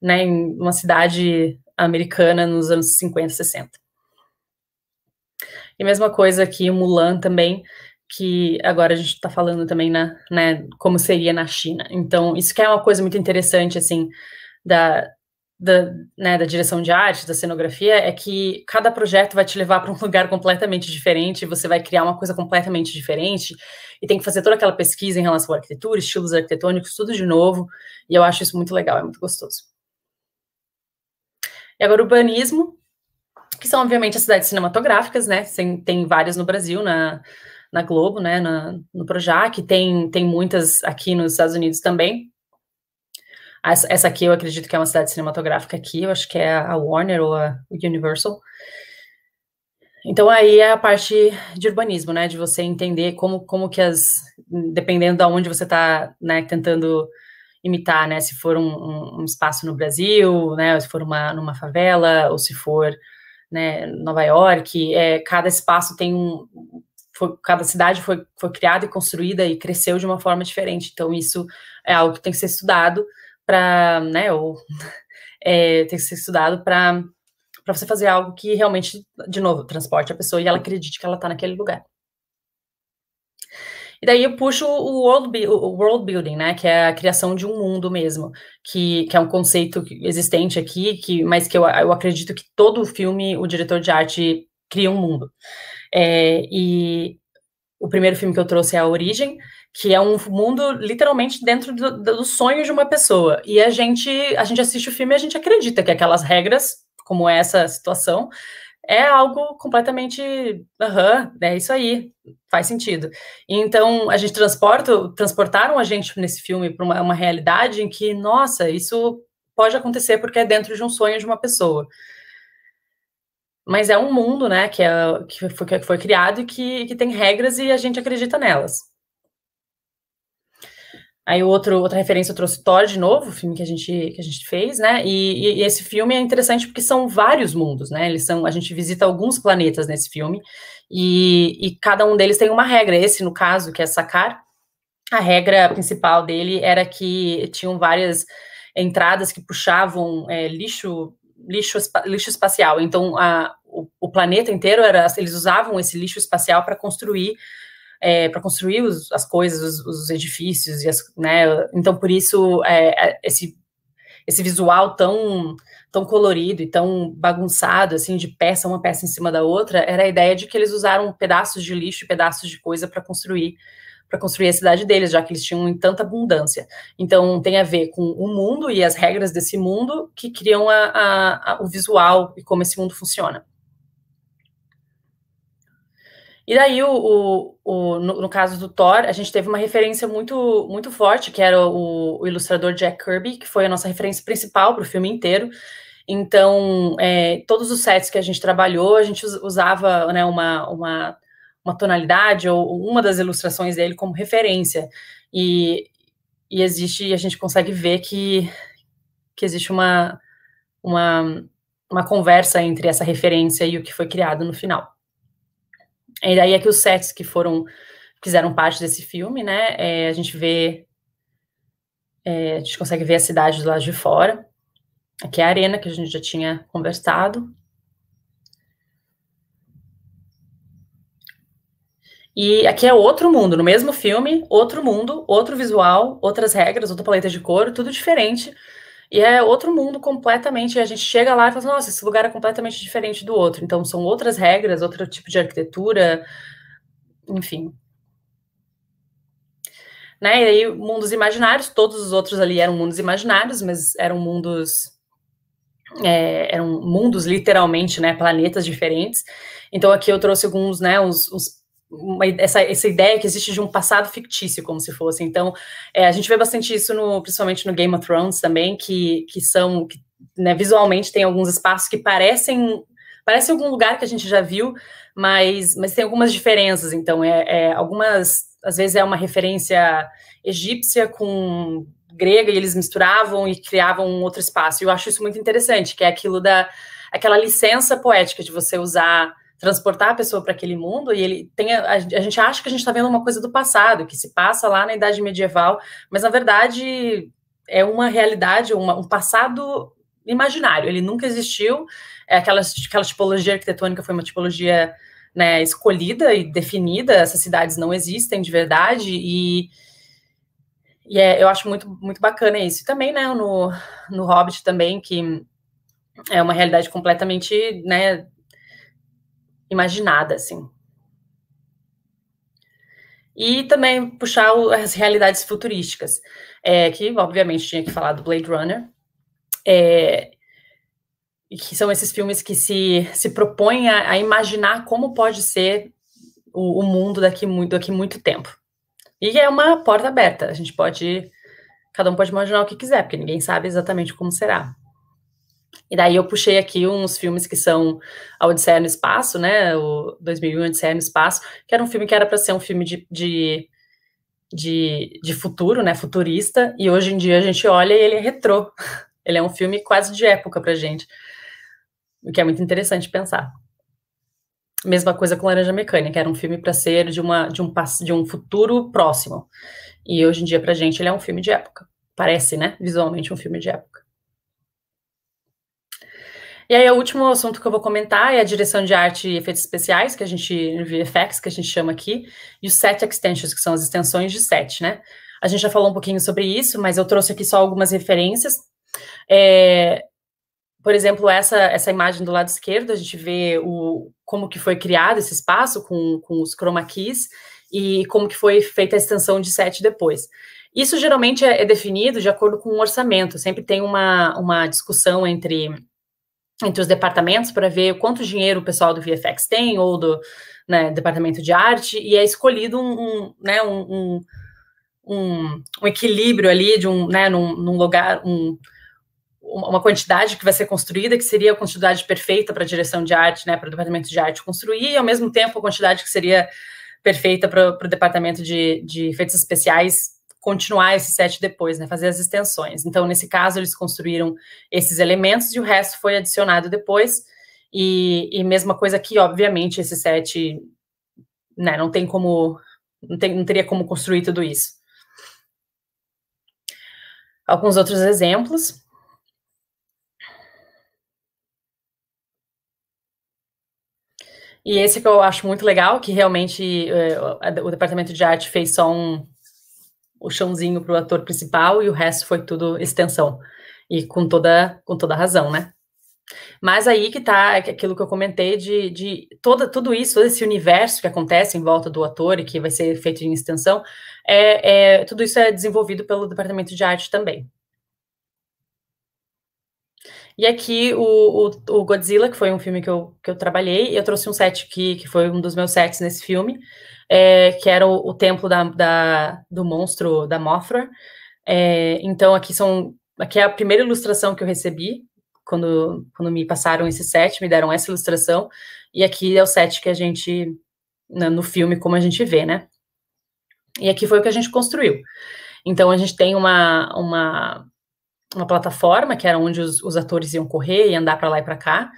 né, em uma cidade americana nos anos 50, 60. E mesma coisa aqui, o Mulan também, que agora a gente está falando também na, né, como seria na China. Então, isso que é uma coisa muito interessante, assim, da, da, né, da direção de arte, da cenografia, é que cada projeto vai te levar para um lugar completamente diferente, você vai criar uma coisa completamente diferente, e tem que fazer toda aquela pesquisa em relação à arquitetura, estilos arquitetônicos, tudo de novo, e eu acho isso muito legal, é muito gostoso. E agora, urbanismo, que são, obviamente, as cidades cinematográficas, né, tem várias no Brasil, na, na Globo, né, na, no Projac, tem, tem muitas aqui nos Estados Unidos também, essa aqui eu acredito que é uma cidade cinematográfica aqui, eu acho que é a Warner ou a Universal. Então aí é a parte de urbanismo, né? De você entender como, como que as. Dependendo de onde você está né, tentando imitar, né? Se for um, um, um, espaço no Brasil, né? Ou se for uma, numa favela, ou se for né, Nova York, é, cada espaço tem um. Foi, cada cidade foi, foi criada e construída e cresceu de uma forma diferente. Então, isso é algo que tem que ser estudado para, né, ou é, tem que ser estudado para para você fazer algo que realmente, de novo, transporte a pessoa e ela acredite que ela está naquele lugar. E daí eu puxo o world, o world building, né? Que é a criação de um mundo mesmo, que, que é um conceito existente aqui, que, mas que eu, eu acredito que todo filme, o diretor de arte cria um mundo. É, e o primeiro filme que eu trouxe é A Origem, que é um mundo literalmente dentro do, do sonho de uma pessoa. E a gente, a gente assiste o filme e a gente acredita que aquelas regras, como é essa situação, é algo completamente, uhum, é isso aí, faz sentido. Então, a gente transporta, transportaram a gente nesse filme para uma, uma realidade em que, nossa, isso pode acontecer porque é dentro de um sonho de uma pessoa. Mas é um mundo, né, que, é, que, foi, que foi criado e que, que tem regras e a gente acredita nelas. Aí outro, outra referência eu trouxe Thor de novo, o filme que a gente, que a gente fez, né? E, e, esse filme é interessante porque são vários mundos, né? Eles são, a gente visita alguns planetas nesse filme e, e cada um deles tem uma regra. Esse, no caso, que é *Sakar*, a regra principal dele era que tinham várias entradas que puxavam é, lixo, lixo, lixo espacial. Então, a, o, o planeta inteiro era, eles usavam esse lixo espacial para construir é, para construir os, as coisas, os, os edifícios, as, né? Então, por isso, é, é, esse, esse visual tão tão colorido e tão bagunçado, assim, de peça, uma peça em cima da outra, era a ideia de que eles usaram pedaços de lixo, pedaços de coisa para construir para construir a cidade deles, já que eles tinham em tanta abundância. Então, tem a ver com o mundo e as regras desse mundo que criam a, a, a, o visual e como esse mundo funciona. E daí, o, o, o no, no, caso do Thor, a gente teve uma referência muito, muito forte, que era o, o ilustrador Jack Kirby, que foi a nossa referência principal para o filme inteiro. Então, é, todos os sets que a gente trabalhou, a gente usava né, uma, uma, uma tonalidade ou uma das ilustrações dele como referência. E, e existe, a gente consegue ver que, que existe uma, uma, uma conversa entre essa referência e o que foi criado no final. É, e daí é que os sets que foram, fizeram parte desse filme, né? É, a gente vê, é, a gente consegue ver a cidade do lado de fora. Aqui é a arena que a gente já tinha conversado. E aqui é outro mundo, no mesmo filme, outro mundo, outro visual, outras regras, outra paleta de cor, tudo diferente e é outro mundo completamente. A gente chega lá e fala, assim, nossa, esse lugar é completamente diferente do outro. Então, são outras regras, outro tipo de arquitetura, enfim. Né? E aí, mundos imaginários, todos os outros ali eram mundos imaginários, mas eram mundos é, eram mundos literalmente, né, planetas diferentes. Então aqui eu trouxe alguns, né, os uma, essa, essa ideia que existe de um passado fictício, como se fosse. Então, é, a gente vê bastante isso, no, principalmente no Game of Thrones também, que, que são, que, né, visualmente tem alguns espaços que parecem, parece algum lugar que a gente já viu, mas, mas tem algumas diferenças. Então, é, é algumas, às vezes é uma referência egípcia com grega e eles misturavam e criavam um outro espaço. E eu acho isso muito interessante, que é aquilo da aquela licença poética de você usar transportar a pessoa para aquele mundo e ele tem a, a, gente acha que a gente está vendo uma coisa do passado que se passa lá na idade medieval mas na verdade é uma realidade uma, um passado imaginário ele nunca existiu é aquela aquela tipologia arquitetônica foi uma tipologia né, escolhida e definida essas cidades não existem de verdade e e é, eu acho muito, muito bacana isso. E também, né, no, no Hobbit também, que é uma realidade completamente, né, imaginada, assim. E também puxar o, as realidades futurísticas, é, que obviamente tinha que falar do Blade Runner, é, que são esses filmes que se, se propõem a, a imaginar como pode ser o, o, mundo daqui muito, daqui muito tempo. E é uma porta aberta, a gente pode, cada um pode imaginar o que quiser, porque ninguém sabe exatamente como será. E daí eu puxei aqui uns filmes que são A Odisseia no Espaço, né? O 2001 Odisseia no Espaço, que era um filme que era para ser um filme de, de, de, de, futuro, né? Futurista. E hoje em dia a gente olha e ele é retrô. Ele é um filme quase de época para gente. O que é muito interessante pensar. Mesma coisa com Laranja Mecânica, era um filme para ser de, uma, de, um, de um futuro próximo. E hoje em dia, para gente, ele é um filme de época. Parece, né? Visualmente um filme de época. E aí, o último assunto que eu vou comentar é a direção de arte e efeitos especiais, que a gente, VFX, que a gente chama aqui, e os set extensions, que são as extensões de set, né? A gente já falou um pouquinho sobre isso, mas eu trouxe aqui só algumas referências. É, por exemplo, essa, essa imagem do lado esquerdo, a gente vê o, como que foi criado esse espaço com, com os chroma keys e como que foi feita a extensão de set depois. Isso geralmente é, é, definido de acordo com o um orçamento, sempre tem uma, uma discussão entre entre os departamentos para ver quanto dinheiro o pessoal do VFX tem ou do né, departamento de arte e é escolhido um, um né, um, um, um, equilíbrio ali de um né, num, num lugar um, uma quantidade que vai ser construída que seria a quantidade perfeita para a direção de arte né, para o departamento de arte construir e ao mesmo tempo a quantidade que seria perfeita para o departamento de, de efeitos especiais continuar esse set depois, né, fazer as extensões. Então, nesse caso, eles construíram esses elementos e o resto foi adicionado depois. E, e mesma coisa aqui, obviamente, esse set né, não tem como, não, tem, não teria como construir tudo isso. Alguns outros exemplos. E esse que eu acho muito legal, que realmente eh, o departamento de arte fez só um, o chãozinho para o ator principal e o resto foi tudo extensão. E com toda, com toda razão, né? Mas aí que está é aquilo que eu comentei de, de toda, tudo isso, todo esse universo que acontece em volta do ator e que vai ser feito em extensão, é, é tudo isso é desenvolvido pelo departamento de arte também. E aqui o, o, o, Godzilla, que foi um filme que eu, que eu trabalhei, eu trouxe um set que, que foi um dos meus sets nesse filme, é, que era o, o templo da, da, do monstro da Mothra. É, então aqui são aqui é a primeira ilustração que eu recebi quando, quando me passaram esse set, me deram essa ilustração, e aqui é o set que a gente né, no filme como a gente vê, né? E aqui foi o que a gente construiu. Então a gente tem uma, uma uma plataforma que era onde os, os atores iam correr e andar para lá e para cá,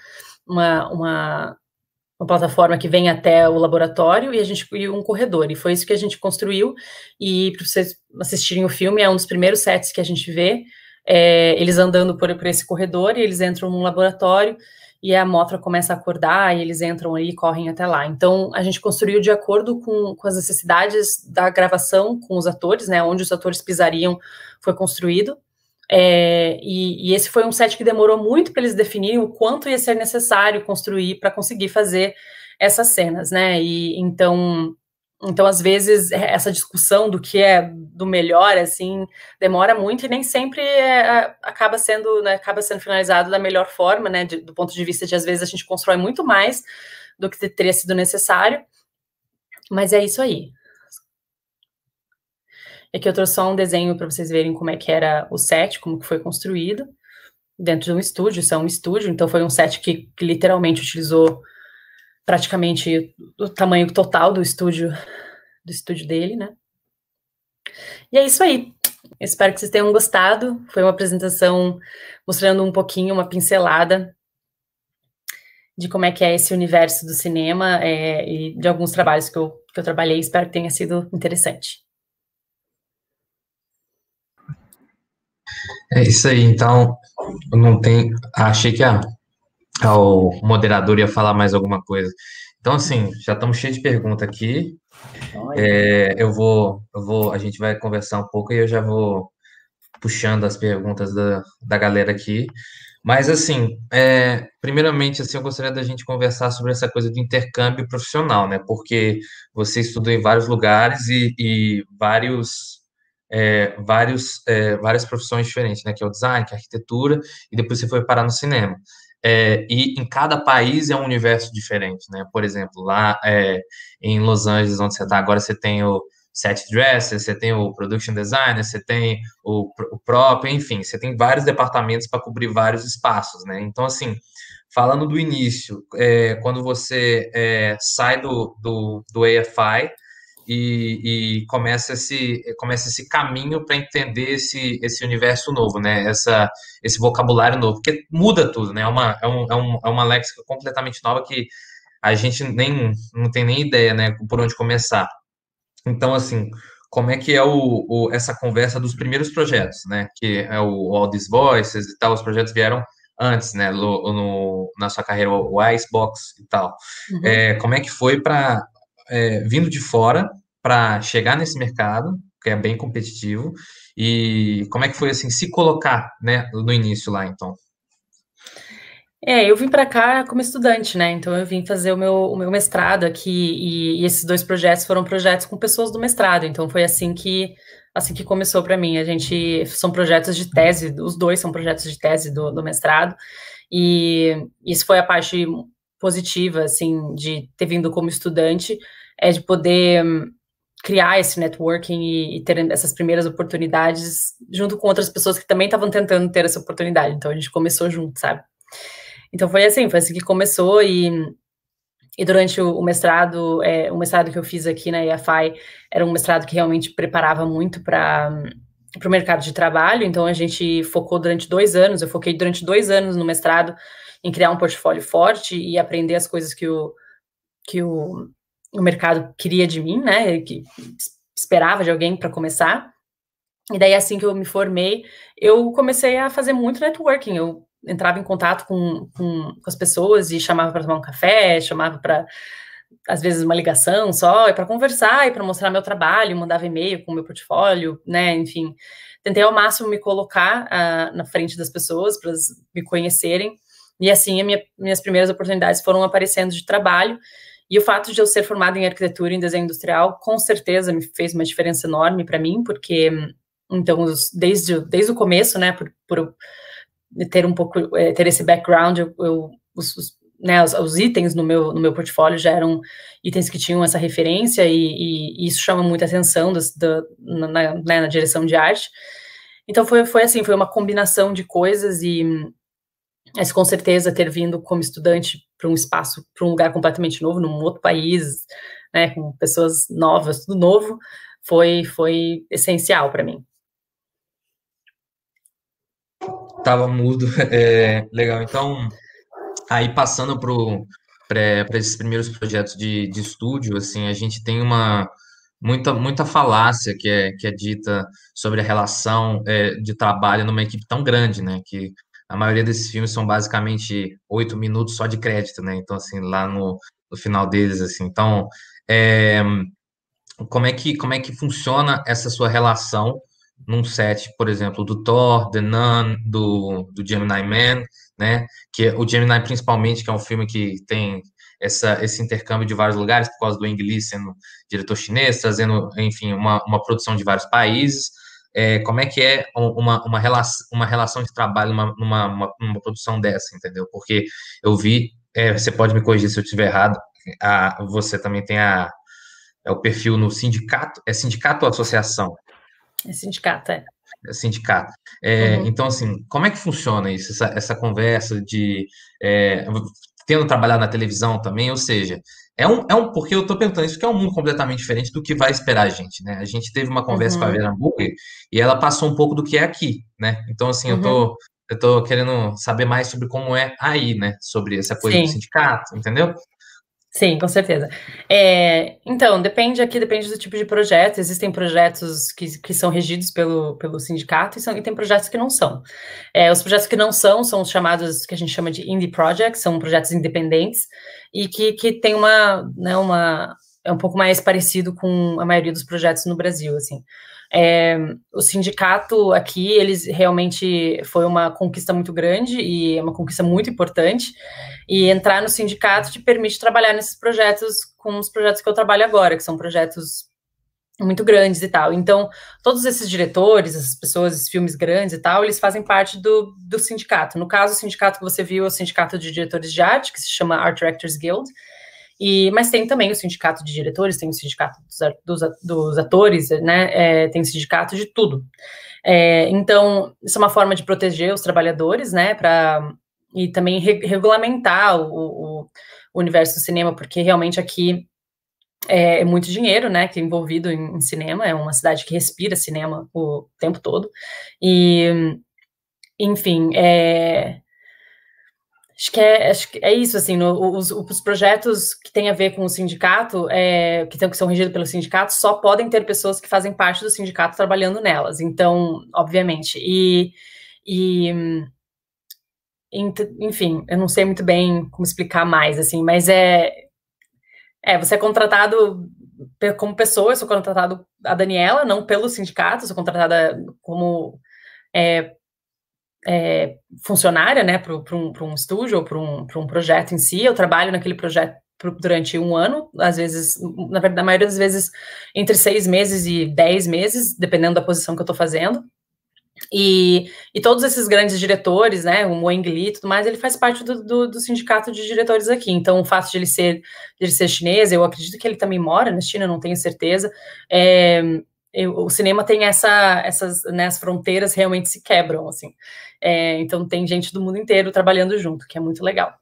uma, uma, uma, plataforma que vem até o laboratório e a gente e um corredor. E foi isso que a gente construiu. E para vocês assistirem o filme, é um dos primeiros sets que a gente vê é, eles andando por, por esse corredor e eles entram num laboratório e a Motra começa a acordar e eles entram ali e correm até lá. Então a gente construiu de acordo com, com as necessidades da gravação com os atores, né? Onde os atores pisariam foi construído. É, e, e, esse foi um set que demorou muito para eles definirem o quanto ia ser necessário construir para conseguir fazer essas cenas, né? E então, então às vezes é, essa discussão do que é do melhor assim demora muito e nem sempre é, é, acaba sendo né, acaba sendo finalizado da melhor forma, né? De, do ponto de vista de às vezes a gente constrói muito mais do que teria sido necessário. Mas é isso aí. É que eu trouxe só um desenho para vocês verem como é que era o set, como que foi construído dentro de um estúdio, isso é um estúdio, então foi um set que, literalmente utilizou praticamente o tamanho total do estúdio do estúdio dele, né? E é isso aí. espero que vocês tenham gostado. Foi uma apresentação mostrando um pouquinho, uma pincelada de como é que é esse universo do cinema é, e de alguns trabalhos que eu, que eu trabalhei. Espero que tenha sido interessante. É isso aí, então, não tem. Achei que a, a, o moderador ia falar mais alguma coisa. Então, assim, já estamos cheios de pergunta aqui. Então é, é eu vou, eu vou, a gente vai conversar um pouco e eu já vou puxando as perguntas da, da galera aqui. Mas, assim, é, primeiramente, assim, eu gostaria da gente conversar sobre essa coisa do intercâmbio profissional, né? Porque você estudou em vários lugares e, e vários é, vários, é, várias profissões diferentes, né? Que é o design, que é a arquitetura, e depois você foi parar no cinema. É, e em cada país é um universo diferente, né? Por exemplo, lá é, em Los Angeles, onde você está agora, você tem o set dresser, você tem o production designer, você tem o, o próprio, enfim, você tem vários departamentos para cobrir vários espaços, né? Então, assim, falando do início, é, quando você é, sai do, do, do AFI e, e começa, esse, começa esse caminho para entender esse, esse universo novo, né? Essa, esse vocabulário novo, porque muda tudo, né? É uma, é, um, é, um, é uma léxica completamente nova que a gente nem não tem nem ideia, né? Por onde começar. Então, assim, como é que é o, o essa conversa dos primeiros projetos, né? Que é o All These Voices e tal, os projetos vieram antes, né, no, no, na sua carreira, o Icebox e tal. Uhum. É, como é que foi para é, vindo de fora para chegar nesse mercado, que é bem competitivo, e como é que foi assim se colocar, né, no início lá, então? É, eu vim para cá como estudante, né? Então eu vim fazer o meu, o meu mestrado aqui e, e, esses dois projetos foram projetos com pessoas do mestrado. Então foi assim que assim que começou para mim. A gente são projetos de tese, os dois são projetos de tese do, do mestrado e isso foi a parte positiva, assim, de ter vindo como estudante é de poder hum, criar esse networking e, e ter essas primeiras oportunidades junto com outras pessoas que também estavam tentando ter essa oportunidade. Então a gente começou junto, sabe? Então foi assim, foi assim que começou e e durante o mestrado, é, o mestrado que eu fiz aqui na IAFI era um mestrado que realmente preparava muito para hum, o mercado de trabalho. Então a gente focou durante dois anos, eu foquei durante dois anos no mestrado em criar um portfólio forte e aprender as coisas que o que o o mercado queria de mim, né? Que esperava de alguém para começar. E daí, assim que eu me formei, eu comecei a fazer muito networking. Eu entrava em contato com, com, com as pessoas e chamava para tomar um café, chamava para, às vezes, uma ligação só, e para conversar e para mostrar meu trabalho, mandava e-mail com meu portfólio, né? Enfim, tentei ao máximo me colocar uh, na frente das pessoas para me conhecerem. E assim, minha, minhas primeiras oportunidades foram aparecendo de trabalho. E o fato de eu ser formada em arquitetura e em desenho industrial, com certeza, me fez uma diferença enorme para mim, porque, então, desde, desde o começo, né, por, por ter um pouco, eh, ter esse background, eu, eu os, os, né, os, os, itens no meu, no meu portfólio já eram itens que tinham essa referência, e, e, e isso chama muita atenção na, né, na direção de arte. Então, foi, foi assim, foi uma combinação de coisas e mas com certeza ter vindo como estudante para um espaço, para um lugar completamente novo, num outro país, né, com pessoas novas, tudo novo, foi foi essencial para mim. Tava mudo, é, legal. Então, aí passando para esses primeiros projetos de, de estúdio, assim, a gente tem uma muita, muita falácia que é, que é dita sobre a relação é, de trabalho numa equipe tão grande, né? Que a maioria desses filmes são basicamente oito minutos só de crédito, né? Então, assim, lá no, no final deles, assim. Então, é, como, é que, como é que funciona essa sua relação num set, por exemplo, do Thor, The Nun, do, do Gemini Man, né? Que é o Gemini, principalmente, que é um filme que tem essa, esse intercâmbio de vários lugares, por causa do Ang Lee sendo diretor chinês, trazendo, enfim, uma, uma produção de vários países é, como é que é uma, uma, relação, uma relação de trabalho numa numa produção dessa, entendeu? Porque eu vi, é, você pode me corrigir se eu estiver errado, a, você também tem a, é o perfil no sindicato, é sindicato ou associação? É sindicato, é. é sindicato. É, uhum. Então, assim, como é que funciona isso, essa, essa conversa de... É, tendo trabalhado na televisão também, ou seja, é um, é um, porque eu estou perguntando isso, que é um mundo completamente diferente do que vai esperar a gente, né? A gente teve uma conversa uhum. com a uhum. Vera Hamburger e ela passou um pouco do que é aqui, né? Então, assim, uhum. eu tô, uhum. eu tô querendo saber mais sobre como é aí, né? Sobre essa coisa Sim. do sindicato, entendeu? Sim, com certeza. É, então, depende aqui, depende do tipo de projeto. Existem projetos que, que são regidos pelo, pelo sindicato e, são, e tem projetos que não são. É, os projetos que não são são os chamados que a gente chama de indie projects, são projetos independentes e que, que tem uma, né, uma. É um pouco mais parecido com a maioria dos projetos no Brasil, assim. É, o sindicato aqui, eles realmente foi uma conquista muito grande e é uma conquista muito importante. E entrar no sindicato te permite trabalhar nesses projetos com os projetos que eu trabalho agora, que são projetos muito grandes e tal. Então, todos esses diretores, essas pessoas, esses filmes grandes e tal, eles fazem parte do, do sindicato. No caso, o sindicato que você viu é o Sindicato de Diretores de Arte, que se chama Art Directors Guild. E, mas tem também o sindicato de diretores, tem o sindicato dos, dos, atores, né? É, tem sindicato de tudo. É, então, isso é uma forma de proteger os trabalhadores, né? Pra, e também re, regulamentar o, o, o, universo do cinema, porque realmente aqui é, é muito dinheiro, né? Que é envolvido em, em cinema, é uma cidade que respira cinema o tempo todo. E, enfim, é, Acho que é, acho que é isso, assim, no, os, os, projetos que têm a ver com o sindicato, é, que, tão, que são regidos pelo sindicato, só podem ter pessoas que fazem parte do sindicato trabalhando nelas, então, obviamente. E, e enfim, eu não sei muito bem como explicar mais, assim, mas é, é você é contratado como pessoa, eu sou contratado a Daniela, não pelo sindicato, sou contratada como é, é, funcionária, né, para um, um estúdio ou para um, um projeto em si. Eu trabalho naquele projeto durante um ano, às vezes, na verdade, na maioria das vezes, entre seis meses e dez meses, dependendo da posição que eu estou fazendo. E, e todos esses grandes diretores, né, o Wang Li e tudo mais, ele faz parte do, do, do, sindicato de diretores aqui. Então, o fato de ele ser, de ele ser chinês, eu acredito que ele também mora na China, não tenho certeza, é, o cinema tem essa, essas, né, as fronteiras realmente se quebram, assim. É, então tem gente do mundo inteiro trabalhando junto, que é muito legal.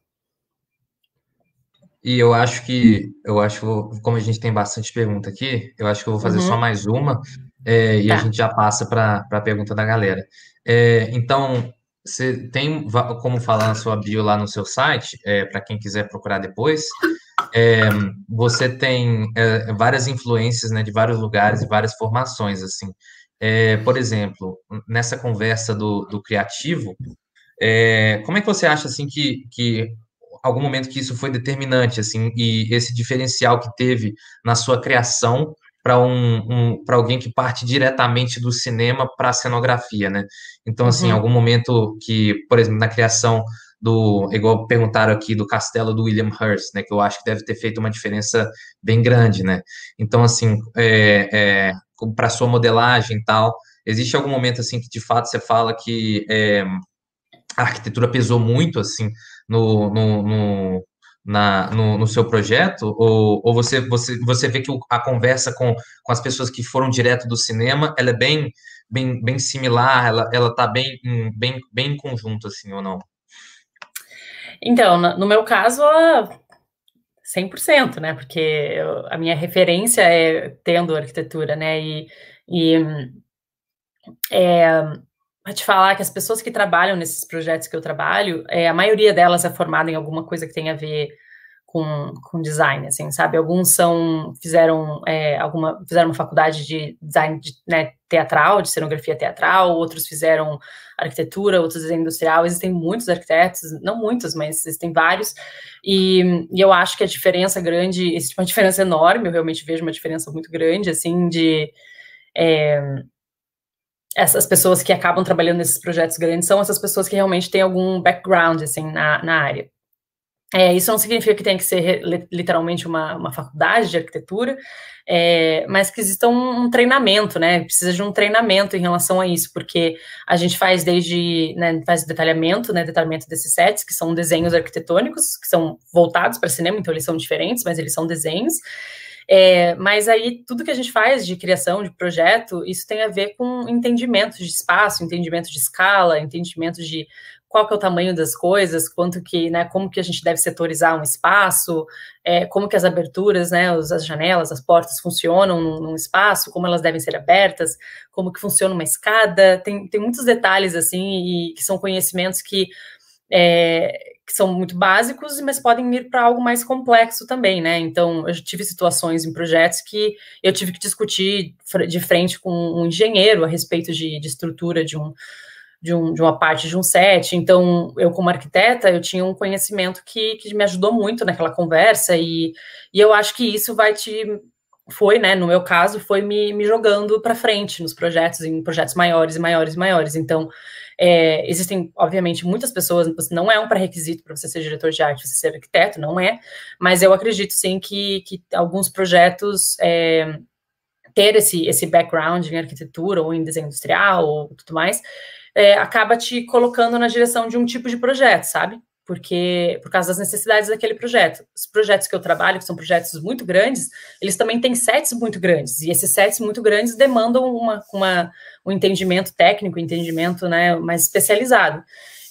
E eu acho que, eu acho como a gente tem bastante pergunta aqui, eu acho que eu vou fazer uhum. só mais uma é, e tá. a gente já passa para a pergunta da galera. É, então, você tem como falar na sua bio lá no seu site, é, para quem quiser procurar depois, é, você tem é, várias influências né, de vários lugares e várias formações, assim. É, por exemplo, nessa conversa do, do criativo, é, como é que você acha, assim, que, que algum momento que isso foi determinante, assim, e esse diferencial que teve na sua criação para um, um para alguém que parte diretamente do cinema para a cenografia, né? Então, assim, uhum. algum momento que, por exemplo, na criação do, igual perguntaram aqui, do castelo do William Hurst, né, que eu acho que deve ter feito uma diferença bem grande, né. Então, assim, é, é, para sua modelagem e tal, existe algum momento, assim, que de fato você fala que é, a arquitetura pesou muito, assim, no, no, no na, no, no, seu projeto? Ou, ou você, você, você vê que a conversa com, com as pessoas que foram direto do cinema, ela é bem, bem, bem similar, ela está bem, hum, bem, bem em conjunto, assim, ou não? Então, no meu caso, 100%, né? Porque a minha referência é tendo arquitetura, né? E, e é, para te falar que as pessoas que trabalham nesses projetos que eu trabalho, é, a maioria delas é formada em alguma coisa que tem a ver com, com design, assim, sabe? Alguns são fizeram é, alguma fizeram uma faculdade de design de, né, teatral, de cenografia teatral, outros fizeram arquitetura, outros design industrial. Existem muitos arquitetos, não muitos, mas existem vários. E, e eu acho que a diferença grande, existe uma diferença enorme. Eu realmente vejo uma diferença muito grande, assim, de é, essas pessoas que acabam trabalhando nesses projetos grandes são essas pessoas que realmente têm algum background assim na, na área. É, isso não significa que tenha que ser literalmente uma, uma faculdade de arquitetura, é, mas que exista um, um, treinamento, né? Precisa de um treinamento em relação a isso, porque a gente faz desde, né, faz detalhamento, né? Detalhamento desses sets, que são desenhos arquitetônicos, que são voltados para cinema, então eles são diferentes, mas eles são desenhos. É, mas aí tudo que a gente faz de criação de projeto, isso tem a ver com entendimento de espaço, entendimento de escala, entendimento de qual que é o tamanho das coisas, quanto que, né, como que a gente deve setorizar um espaço, é, como que as aberturas, né, as janelas, as portas funcionam num, num, espaço, como elas devem ser abertas, como que funciona uma escada, tem, tem muitos detalhes, assim, e que são conhecimentos que, é, que são muito básicos, mas podem ir para algo mais complexo também, né, então eu tive situações em projetos que eu tive que discutir de frente com um engenheiro a respeito de, de estrutura de um de, um, de uma parte de um set. Então, eu, como arquiteta, eu tinha um conhecimento que, que me ajudou muito naquela conversa, e, e eu acho que isso vai te. Foi, né? No meu caso, foi me, me jogando para frente nos projetos, em projetos maiores e maiores e maiores. Então, é, existem, obviamente, muitas pessoas, não é um pré-requisito para você ser diretor de arte, você ser arquiteto, não é, mas eu acredito sim que, que alguns projetos. É, ter esse, esse background em arquitetura ou em desenho industrial ou tudo mais, é, acaba te colocando na direção de um tipo de projeto, sabe? Porque por causa das necessidades daquele projeto. Os projetos que eu trabalho, que são projetos muito grandes, eles também têm sets muito grandes. E esses sets muito grandes demandam uma, uma um entendimento técnico, um entendimento né, mais especializado.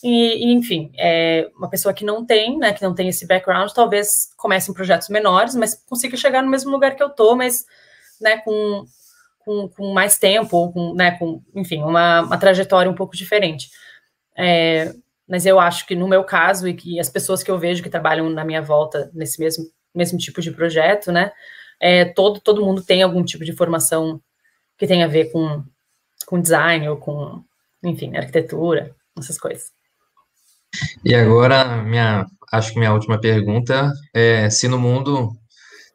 E, enfim, é, uma pessoa que não tem, né, que não tem esse background, talvez comece em projetos menores, mas consiga chegar no mesmo lugar que eu tô, mas né, com com, com mais tempo, ou com, né, com, enfim, uma, uma trajetória um pouco diferente. É, mas eu acho que no meu caso, e que as pessoas que eu vejo que trabalham na minha volta nesse mesmo, mesmo tipo de projeto, né, é, todo, todo mundo tem algum tipo de formação que tem a ver com, com design ou com, enfim, arquitetura, essas coisas. E agora, minha, acho que minha última pergunta é se no mundo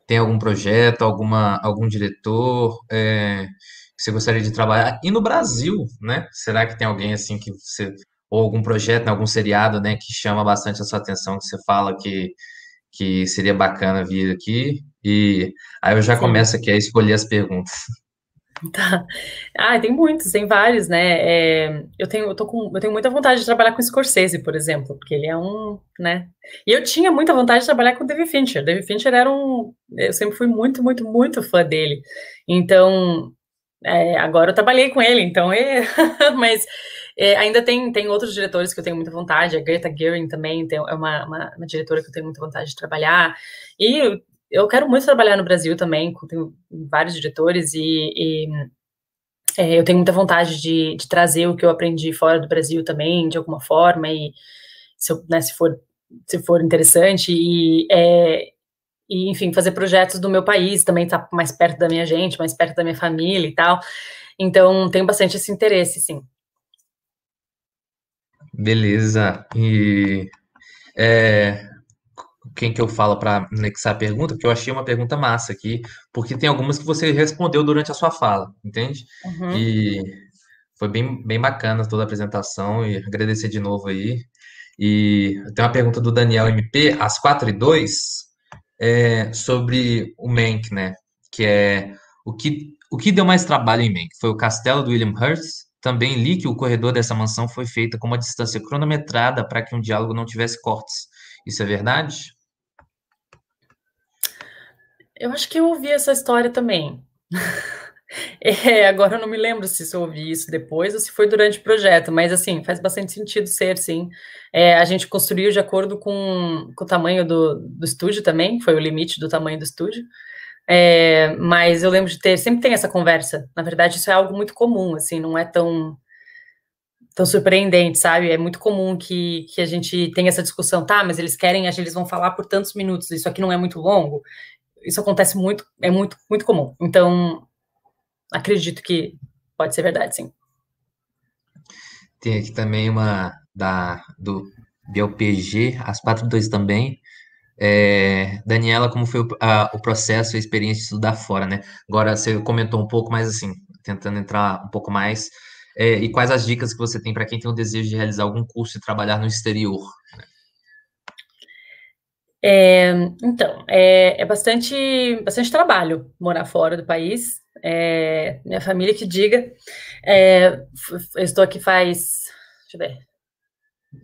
tem algum projeto, alguma, algum diretor é, que você gostaria de trabalhar? E no Brasil, né? Será que tem alguém assim que você ou algum projeto, algum seriado, né, que chama bastante a sua atenção, que você fala que que seria bacana vir aqui? E aí eu já começo aqui a escolher as perguntas. Tá. Ah, tem muitos, tem vários, né? É, eu, tenho, eu, tô com, eu tenho muita vontade de trabalhar com Scorsese, por exemplo, porque ele é um, né? E eu tinha muita vontade de trabalhar com David Fincher. David Fincher era um... Eu sempre fui muito, muito, muito fã dele. Então, é, agora eu trabalhei com ele, então... É, mas é, ainda tem, tem outros diretores que eu tenho muita vontade. A Greta Gerwig também tem, então, é uma, uma, uma diretora que eu tenho muita vontade de trabalhar. E eu quero muito trabalhar no Brasil também, tenho vários diretores e, e é, eu tenho muita vontade de, de, trazer o que eu aprendi fora do Brasil também, de alguma forma, e se, eu, né, se for, se for interessante, e, é, e, enfim, fazer projetos do meu país também, tá mais perto da minha gente, mais perto da minha família e tal. Então, tenho bastante esse interesse, sim. Beleza. E é, quem que eu falo para anexar a pergunta, porque eu achei uma pergunta massa aqui, porque tem algumas que você respondeu durante a sua fala, entende? Uhum. E foi bem, bem bacana toda a apresentação e agradecer de novo aí. E tem uma pergunta do Daniel MP, às 4 e 2, é, sobre o Mank, né? Que é o que, o que deu mais trabalho em Mank? Foi o castelo do William Hearst? Também li que o corredor dessa mansão foi feita com uma distância cronometrada para que um diálogo não tivesse cortes. Isso é verdade? Eu acho que eu ouvi essa história também. É, agora eu não me lembro se eu ouvi isso depois ou se foi durante o projeto, mas assim, faz bastante sentido ser, sim. É, a gente construiu de acordo com, com o tamanho do, do, estúdio também, foi o limite do tamanho do estúdio. É, mas eu lembro de ter, sempre tem essa conversa. Na verdade, isso é algo muito comum, assim, não é tão tão surpreendente, sabe? É muito comum que, que a gente tenha essa discussão, tá, mas eles querem, eles vão falar por tantos minutos, isso aqui não é muito longo isso acontece muito, é muito, muito comum. Então, acredito que pode ser verdade, sim. Tem aqui também uma da, do BLPG, as 42 também. É, Daniela, como foi o, a, o processo e a experiência de estudar fora, né? Agora você comentou um pouco, mas assim, tentando entrar um pouco mais. É, e quais as dicas que você tem para quem tem o desejo de realizar algum curso e trabalhar no exterior? Né? É, então, é, é, bastante, bastante trabalho morar fora do país. É, minha família que diga. É, eu estou aqui faz, deixa eu ver,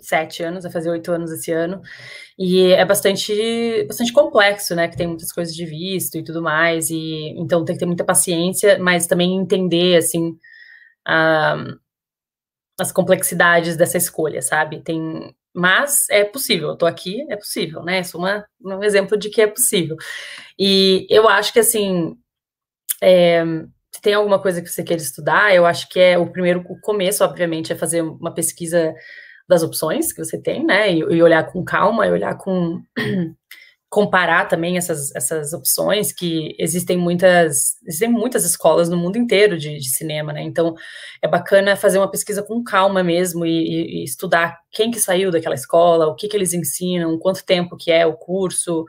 sete anos, vai fazer oito anos esse ano. E é bastante, bastante complexo, né? Que tem muitas coisas de visto e tudo mais. E então tem que ter muita paciência, mas também entender assim a, as complexidades dessa escolha, sabe? Tem mas é possível, eu tô aqui, é possível, né? Isso é uma, um exemplo de que é possível. E eu acho que, assim, é, se tem alguma coisa que você queira estudar, eu acho que é o primeiro, o começo, obviamente, é fazer uma pesquisa das opções que você tem, né? E, e olhar com calma, e olhar com comparar também essas, essas opções que existem muitas existem muitas escolas no mundo inteiro de, de cinema, né? Então é bacana fazer uma pesquisa com calma mesmo e, e, estudar quem que saiu daquela escola, o que que eles ensinam, quanto tempo que é o curso,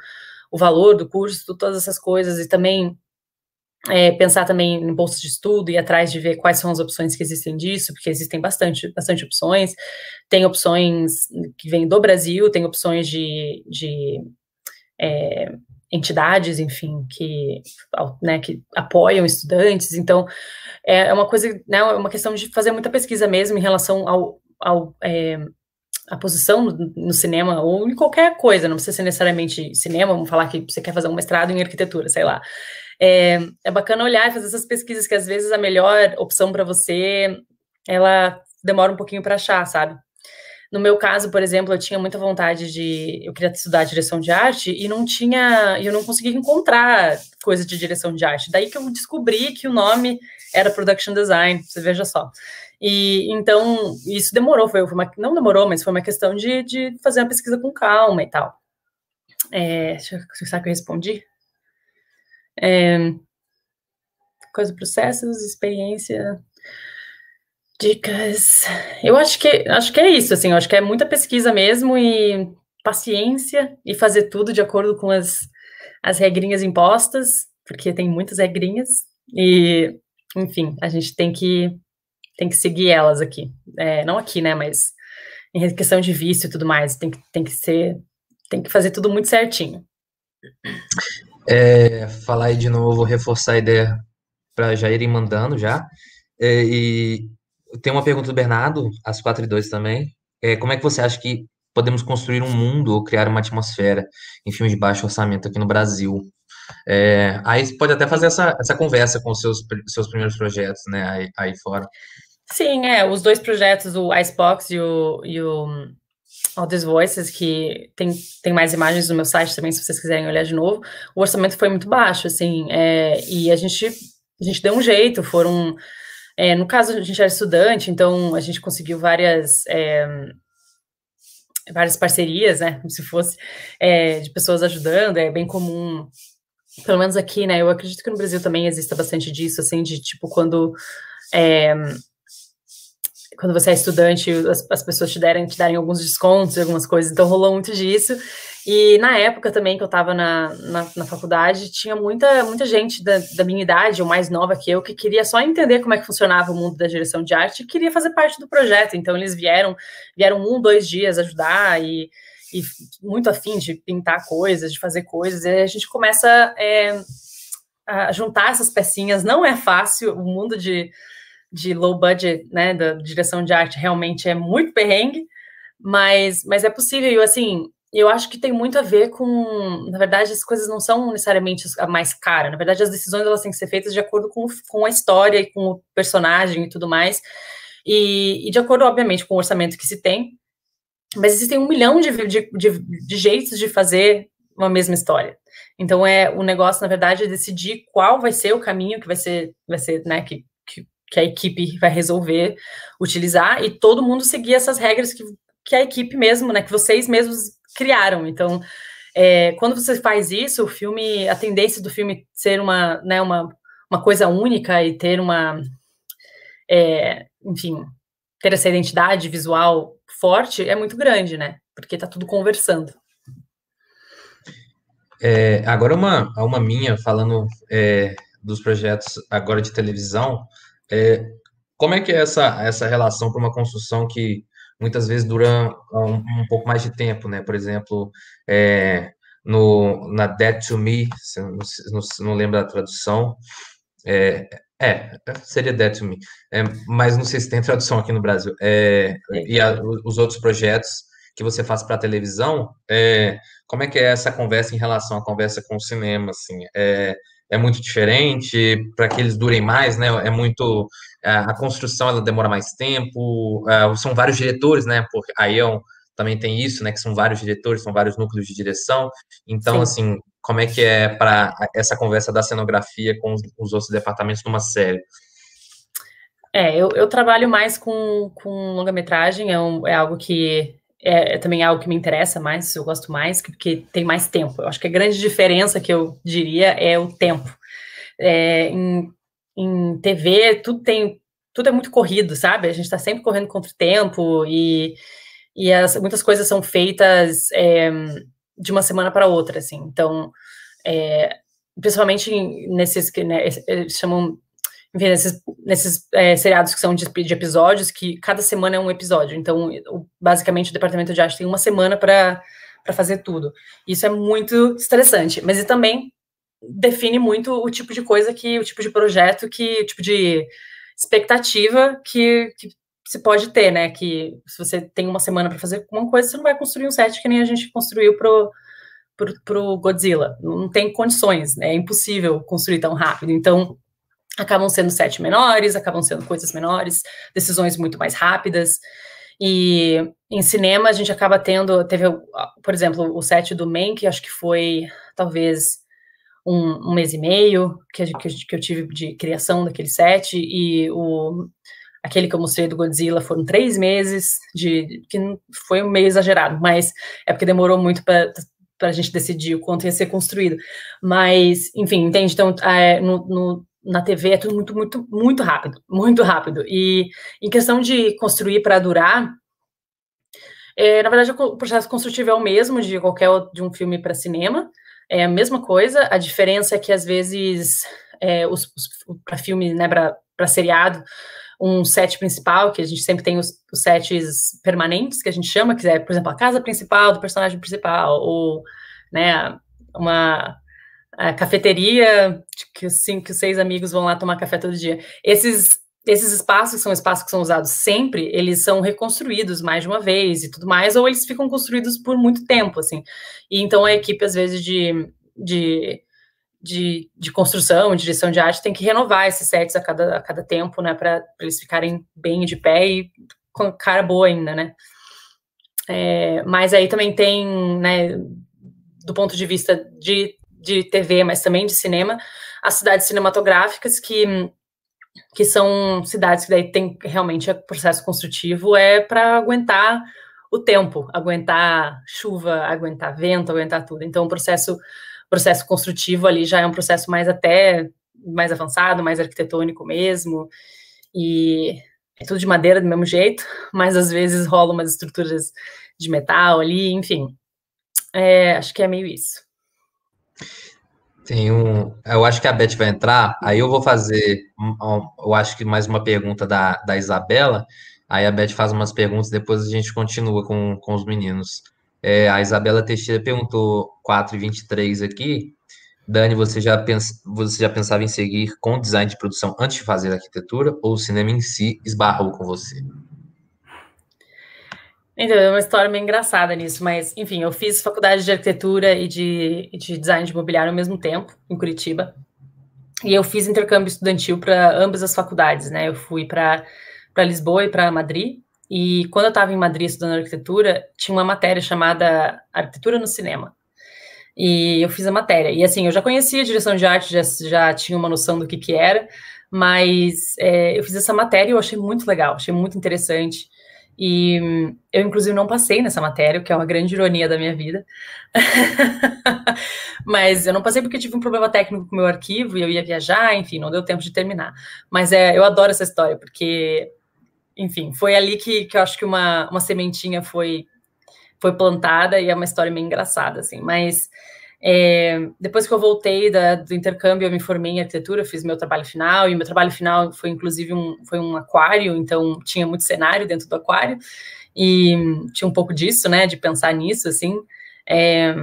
o valor do curso, todas essas coisas e também é, pensar também em bolso de estudo e atrás de ver quais são as opções que existem disso, porque existem bastante, bastante opções. Tem opções que vêm do Brasil, tem opções de, de é, entidades, enfim, que, né, que apoiam estudantes. Então, é, é uma coisa, né, é uma questão de fazer muita pesquisa mesmo em relação ao, ao é, a posição no, cinema ou em qualquer coisa, não precisa ser necessariamente cinema, vamos falar que você quer fazer um mestrado em arquitetura, sei lá. É, é bacana olhar e fazer essas pesquisas, que às vezes a melhor opção para você, ela demora um pouquinho para achar, sabe? No meu caso, por exemplo, eu tinha muita vontade de. Eu queria estudar direção de arte e não tinha. Eu não conseguia encontrar coisa de direção de arte. Daí que eu descobri que o nome era production design, você veja só. E então isso demorou, foi, uma, não demorou, mas foi uma questão de, de fazer uma pesquisa com calma e tal. É, deixa eu pensar que eu respondi. É, coisa, processos, experiência, Dicas. Eu acho que acho que é isso, assim, eu acho que é muita pesquisa mesmo e paciência e fazer tudo de acordo com as, as regrinhas impostas, porque tem muitas regrinhas e, enfim, a gente tem que tem que seguir elas aqui. É, não aqui, né, mas em questão de vício e tudo mais, tem que, tem que ser tem que fazer tudo muito certinho. É, falar aí de novo, reforçar a ideia para já irem mandando já. É, e tem uma pergunta do Bernardo, às 4 e 2 também. É, como é que você acha que podemos construir um mundo ou criar uma atmosfera em filmes de baixo orçamento aqui no Brasil? É, aí você pode até fazer essa, essa conversa com os seus, seus primeiros projetos, né, aí, aí fora. Sim, é, os dois projetos, o Icebox e o, e o All These Voices, que tem, tem mais imagens no meu site também, se vocês quiserem olhar de novo, o orçamento foi muito baixo, assim, é, e a gente, a gente deu um jeito, foram é, no caso, a gente era estudante, então a gente conseguiu várias. É, várias parcerias, né, como se fosse, é, de pessoas ajudando, é bem comum, pelo menos aqui, né, eu acredito que no Brasil também exista bastante disso, assim, de, tipo, quando é, quando você é estudante, as, as pessoas te derem, te darem alguns descontos e algumas coisas, então rolou muito disso. E na época também que eu estava na, na, na, faculdade, tinha muita, muita gente da, da, minha idade, ou mais nova que eu, que queria só entender como é que funcionava o mundo da direção de arte e queria fazer parte do projeto. Então eles vieram, vieram um, dois dias ajudar e, e muito afim de pintar coisas, de fazer coisas. E a gente começa é, a juntar essas pecinhas. Não é fácil, o mundo de, de low budget, né, da direção de arte realmente é muito perrengue, mas, mas é possível. E assim, eu acho que tem muito a ver com, na verdade, as coisas não são necessariamente a mais cara. Na verdade, as decisões elas têm que ser feitas de acordo com, com a história e com o personagem e tudo mais, e, e de acordo, obviamente, com o orçamento que se tem. Mas existem um milhão de, de, de, de jeitos de fazer uma mesma história. Então é o negócio, na verdade, é decidir qual vai ser o caminho que vai ser, vai ser, né, que, que, que a equipe vai resolver utilizar e todo mundo seguir essas regras que, que a equipe mesmo, né, que vocês mesmos criaram. Então, é, quando você faz isso, o filme, a tendência do filme ser uma, né, uma, uma coisa única e ter uma, é, enfim, ter essa identidade visual forte é muito grande, né? Porque tá tudo conversando. É, agora uma, uma minha falando é, dos projetos agora de televisão, é, como é que é essa, essa relação para uma construção que muitas vezes dura um, um pouco mais de tempo, né? Por exemplo, é, no, na Dead to Me, não, não, não lembro da tradução, é, é, seria Dead to Me, é, mas não sei se tem tradução aqui no Brasil. É, e a, os outros projetos que você faz para televisão, é, como é que é essa conversa em relação à conversa com o cinema, assim? É, é muito diferente, para que eles durem mais, né? É muito. É, a construção ela demora mais tempo, é, são vários diretores, né? Porque a ION é também tem isso, né? Que são vários diretores, são vários núcleos de direção. Então, Sim. assim, como é que é para essa conversa da cenografia com os, outros departamentos numa série? É, eu, eu trabalho mais com, com longa-metragem, é, um, é algo que é, é, também algo que me interessa mais, eu gosto mais, porque tem mais tempo. Eu acho que a grande diferença que eu diria é o tempo. É, em, em TV, tudo tem tudo é muito corrido, sabe? A gente está sempre correndo contra o tempo e, e as, muitas coisas são feitas é, de uma semana para outra, assim. Então, é, principalmente nesses que né, chamam enfim, nesses, nesses é, seriados que são de, de, episódios, que cada semana é um episódio. Então, o, basicamente, o departamento de arte tem uma semana para fazer tudo. Isso é muito estressante, mas e também define muito o tipo de coisa que, o tipo de projeto que, o tipo de expectativa que, que se pode ter, né? Que se você tem uma semana para fazer alguma coisa, você não vai construir um set que nem a gente construiu pro, pro, pro Godzilla. Não tem condições, né? É impossível construir tão rápido. Então, acabam sendo sete menores, acabam sendo coisas menores, decisões muito mais rápidas. E em cinema a gente acaba tendo, teve, por exemplo, o set do Men que acho que foi talvez um, um mês e meio que, que, que, eu tive de criação daquele set, e o, aquele que eu mostrei do Godzilla foram três meses, de que foi meio exagerado, mas é porque demorou muito para para a gente decidir o quanto ia ser construído. Mas, enfim, entende? Então, é, no, no na TV é tudo muito, muito, muito rápido, muito rápido. E em questão de construir para durar, é, na verdade o processo construtivo é o mesmo de qualquer de um filme para cinema, é a mesma coisa. A diferença é que às vezes é, os, os para filme, né, para seriado, um set principal, que a gente sempre tem os, os, sets permanentes que a gente chama, que é, por exemplo, a casa principal do personagem principal, ou né, uma a cafeteria, que os cinco, seis amigos vão lá tomar café todo dia. Esses, esses espaços, que são espaços que são usados sempre, eles são reconstruídos mais de uma vez e tudo mais, ou eles ficam construídos por muito tempo, assim. E então a equipe, às vezes, de, de, de, de construção, de direção de arte, tem que renovar esses sets a cada, a cada tempo, né, para eles ficarem bem de pé e com cara boa ainda, né. É, mas aí também tem, né, do ponto de vista de de TV, mas também de cinema, as cidades cinematográficas que que são cidades que daí tem realmente é processo construtivo é para aguentar o tempo, aguentar chuva, aguentar vento, aguentar tudo. Então o processo processo construtivo ali já é um processo mais até mais avançado, mais arquitetônico mesmo. E é tudo de madeira do mesmo jeito, mas às vezes rola umas estruturas de metal ali, enfim. É, acho que é meio isso. Tem um. Eu acho que a Beth vai entrar. Aí eu vou fazer. Eu acho que mais uma pergunta da, da Isabela. Aí a Beth faz umas perguntas depois a gente continua com, com os meninos. É, a Isabela Teixeira perguntou 4 e 23 aqui. Dani, você já, pens, você já pensava em seguir com design de produção antes de fazer arquitetura ou o cinema em si esbarrou com você? Então, é uma história meio engraçada nisso, mas, enfim, eu fiz faculdade de arquitetura e de, de design de imobiliário ao mesmo tempo, em Curitiba. E eu fiz intercâmbio estudantil para ambas as faculdades, né? Eu fui para Lisboa e para Madrid. E quando eu estava em Madrid estudando arquitetura, tinha uma matéria chamada Arquitetura no Cinema. E eu fiz a matéria. E assim, eu já conhecia direção de arte, já, já tinha uma noção do que, que era, mas é, eu fiz essa matéria e eu achei muito legal, achei muito interessante. E eu, inclusive, não passei nessa matéria, o que é uma grande ironia da minha vida. Mas eu não passei porque tive um problema técnico com o meu arquivo e eu ia viajar, enfim, não deu tempo de terminar. Mas é, eu adoro essa história, porque, enfim, foi ali que, que eu acho que uma, uma sementinha foi, foi plantada e é uma história meio engraçada, assim. Mas é, depois que eu voltei da, do intercâmbio, eu me formei em arquitetura, fiz meu trabalho final, e meu trabalho final foi inclusive um, foi um aquário, então tinha muito cenário dentro do aquário, e tinha um pouco disso, né, de pensar nisso, assim. É,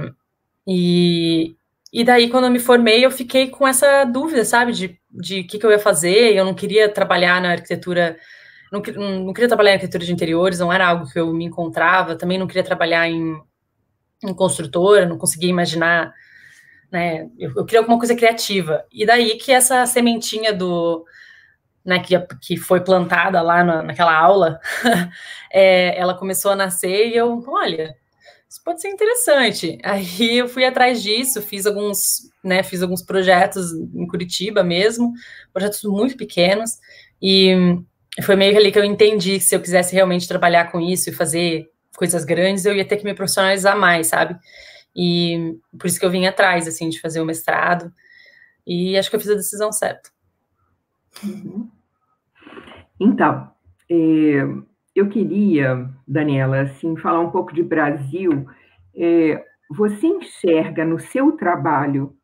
e, e daí, quando eu me formei, eu fiquei com essa dúvida, sabe, de o de que, que eu ia fazer, eu não queria trabalhar na arquitetura. Não, não, queria trabalhar em arquitetura de interiores, não era algo que eu me encontrava, também não queria trabalhar em em construtora, não conseguia imaginar, né? Eu, eu queria alguma coisa criativa. E daí que essa sementinha do, né, que, que foi plantada lá na, naquela aula, é, ela começou a nascer e eu, olha, isso pode ser interessante. Aí eu fui atrás disso, fiz alguns, né, fiz alguns projetos em Curitiba mesmo, projetos muito pequenos, e foi meio que ali que eu entendi que se eu quisesse realmente trabalhar com isso e fazer coisas grandes, eu ia ter que me profissionalizar mais, sabe? E por isso que eu vim atrás, assim, de fazer o mestrado. E acho que eu fiz a decisão certa. Uhum. Então, é, eu queria, Daniela, assim, falar um pouco de Brasil. É, você enxerga no seu trabalho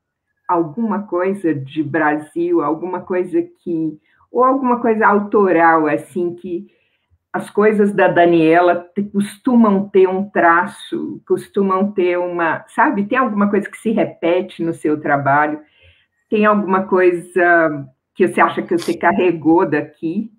alguma coisa de Brasil, alguma coisa que ou alguma coisa autoral assim que as coisas da Daniela costumam ter um traço, costumam ter uma, sabe, tem alguma coisa que se repete no seu trabalho, tem alguma coisa que você acha que você carregou daqui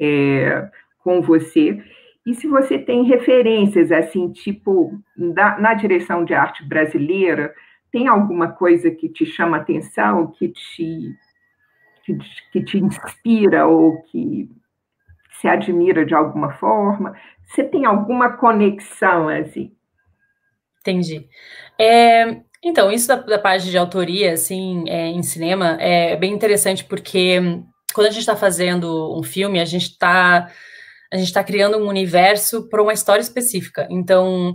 é, com você, e se você tem referências, assim, tipo, da, na direção de arte brasileira, tem alguma coisa que te chama atenção, que te, que, que te inspira ou que se admira de alguma forma? Você tem alguma conexão, assim? Entendi. É, então, isso da, da página de autoria, assim, é, em cinema, é bem interessante porque hum, quando a gente está fazendo um filme, a gente está a gente está criando um universo para uma história específica. Então,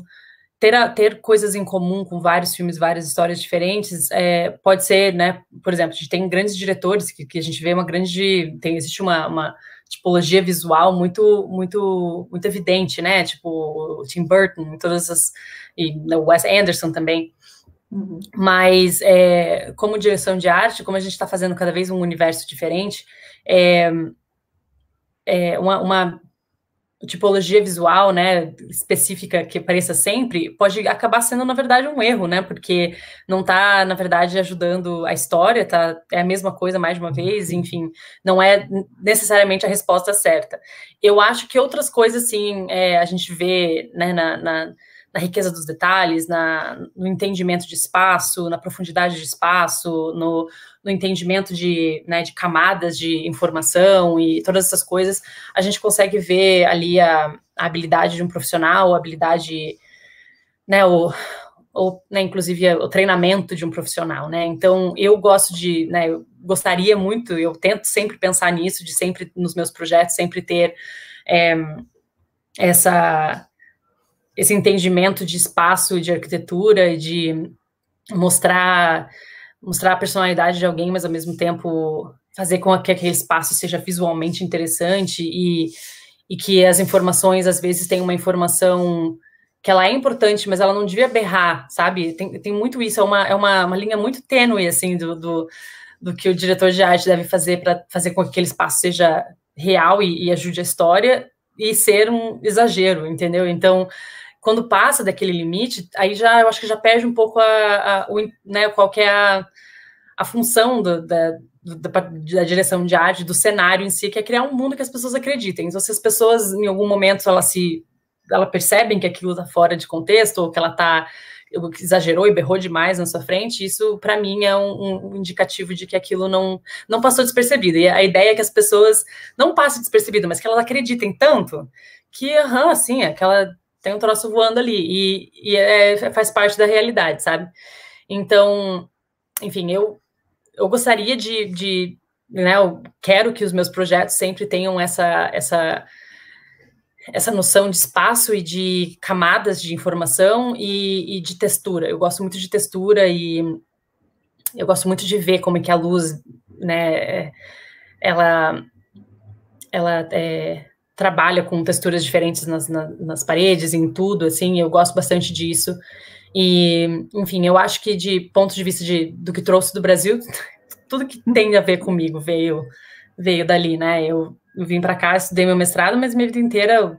ter, a, ter coisas em comum com vários filmes, várias histórias diferentes, é, pode ser, né? Por exemplo, a gente tem grandes diretores que, que a gente vê uma grande. Tem, existe uma, uma tipologia visual muito muito muito evidente, né? Tipo Tim Burton, todas as e Wes Anderson também. Uhum. Mas é, como direção de arte, como a gente está fazendo cada vez um universo diferente, é, é uma, uma tipologia visual, né, específica que apareça sempre, pode acabar sendo na verdade um erro, né, porque não está na verdade ajudando a história, tá é a mesma coisa mais de uma vez, uhum. enfim, não é necessariamente a resposta certa. Eu acho que outras coisas, assim, é, a gente vê, né, na, na na riqueza dos detalhes, na, no entendimento de espaço, na profundidade de espaço, no, no entendimento de, né, de camadas de informação e todas essas coisas, a gente consegue ver ali a, a habilidade de um profissional, a habilidade, né, o, ou né, inclusive o treinamento de um profissional, né? Então eu gosto de, né, eu gostaria muito, eu tento sempre pensar nisso, de sempre nos meus projetos sempre ter é, essa esse entendimento de espaço de arquitetura de mostrar mostrar a personalidade de alguém, mas ao mesmo tempo fazer com que aquele espaço seja visualmente interessante e, e que as informações às vezes tem uma informação que ela é importante, mas ela não devia berrar, sabe? Tem, tem muito isso, é uma, é uma, uma linha muito tênue, assim, do, do, do que o diretor de arte deve fazer para fazer com que aquele espaço seja real e, e ajude a história, e ser um exagero, entendeu? Então, quando passa daquele limite, aí já eu acho que já perde um pouco a, a o, né, qual que é a, a função do, da, da, da, direção de arte, do cenário em si, que é criar um mundo que as pessoas acreditem. Então, se as pessoas, em algum momento, elas se elas percebem que aquilo está fora de contexto, ou que ela está exagerou e berrou demais na sua frente, isso, para mim, é um, um, indicativo de que aquilo não, não passou despercebido. E a ideia é que as pessoas não passem despercebido, mas que elas acreditem tanto que, aham, assim, aquela tem um troço voando ali e, e é, é, faz parte da realidade, sabe? Então, enfim, eu, eu gostaria de, de né, eu quero que os meus projetos sempre tenham essa, essa, essa noção de espaço e de camadas de informação e, e de textura. Eu gosto muito de textura e eu gosto muito de ver como é que a luz, né, ela, ela é, trabalha com texturas diferentes nas, nas paredes, em tudo, assim, eu gosto bastante disso. E, enfim, eu acho que de ponto de vista de, do que trouxe do Brasil, tudo que tem a ver comigo veio veio dali, né? Eu, eu vim para cá, estudei meu mestrado, mas minha vida inteira eu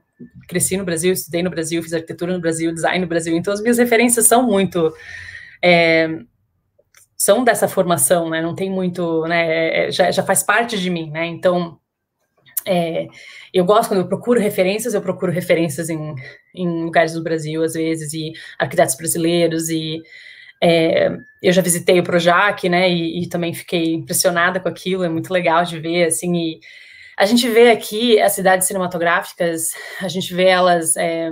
cresci no Brasil, estudei no Brasil, fiz arquitetura no Brasil, design no Brasil, então as minhas referências são muito é, são dessa formação, né? Não tem muito, né? É, é já, já faz parte de mim, né? Então é, eu gosto quando eu procuro referências, eu procuro referências em, em lugares do Brasil, às vezes, e arquitetos brasileiros, e é, eu já visitei o Projac, né, e, e, também fiquei impressionada com aquilo, é muito legal de ver, assim, e a gente vê aqui as cidades cinematográficas, a gente vê elas é,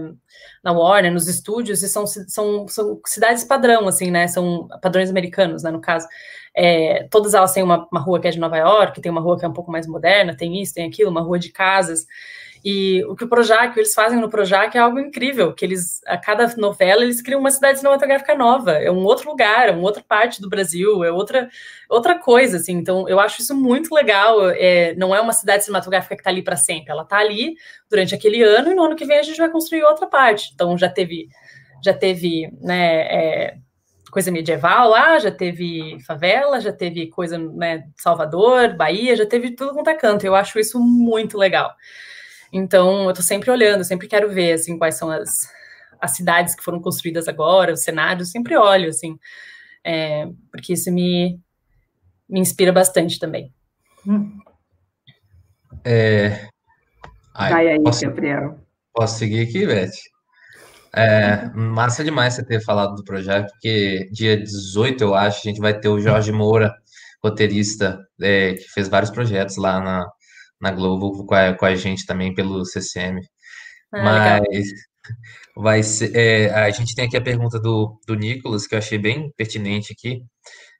na Warner, nos estúdios, e são, são, são cidades padrão, assim, né, são padrões americanos, né, no caso, é, todas elas têm uma, uma, rua que é de Nova York, tem uma rua que é um pouco mais moderna, tem isso, tem aquilo, uma rua de casas. E o que o Projac, o que eles fazem no Projac é algo incrível, que eles, a cada novela, eles criam uma cidade cinematográfica nova, é um outro lugar, é uma outra parte do Brasil, é outra, outra coisa, assim. Então, eu acho isso muito legal. É, não é uma cidade cinematográfica que está ali para sempre, ela está ali durante aquele ano e no ano que vem a gente vai construir outra parte. Então, já teve já teve né, é, coisa medieval lá, já teve favela, já teve coisa, né, Salvador, Bahia, já teve tudo quanto é canto. Eu acho isso muito legal. Então, eu tô sempre olhando, sempre quero ver, assim, quais são as, as cidades que foram construídas agora, os cenários, sempre olho, assim, é, porque isso me, me inspira bastante também. Hum. É... Ai, Vai aí, posso, Gabriel. Posso seguir aqui, Beth? É, massa demais você ter falado do projeto, porque dia 18, eu acho, a gente vai ter o Jorge Moura, roteirista, é, que fez vários projetos lá na, na Globo com a, com a gente também pelo CCM. Ah, Mas legal. vai ser, é, a gente tem aqui a pergunta do, do Nicolas, que eu achei bem pertinente aqui,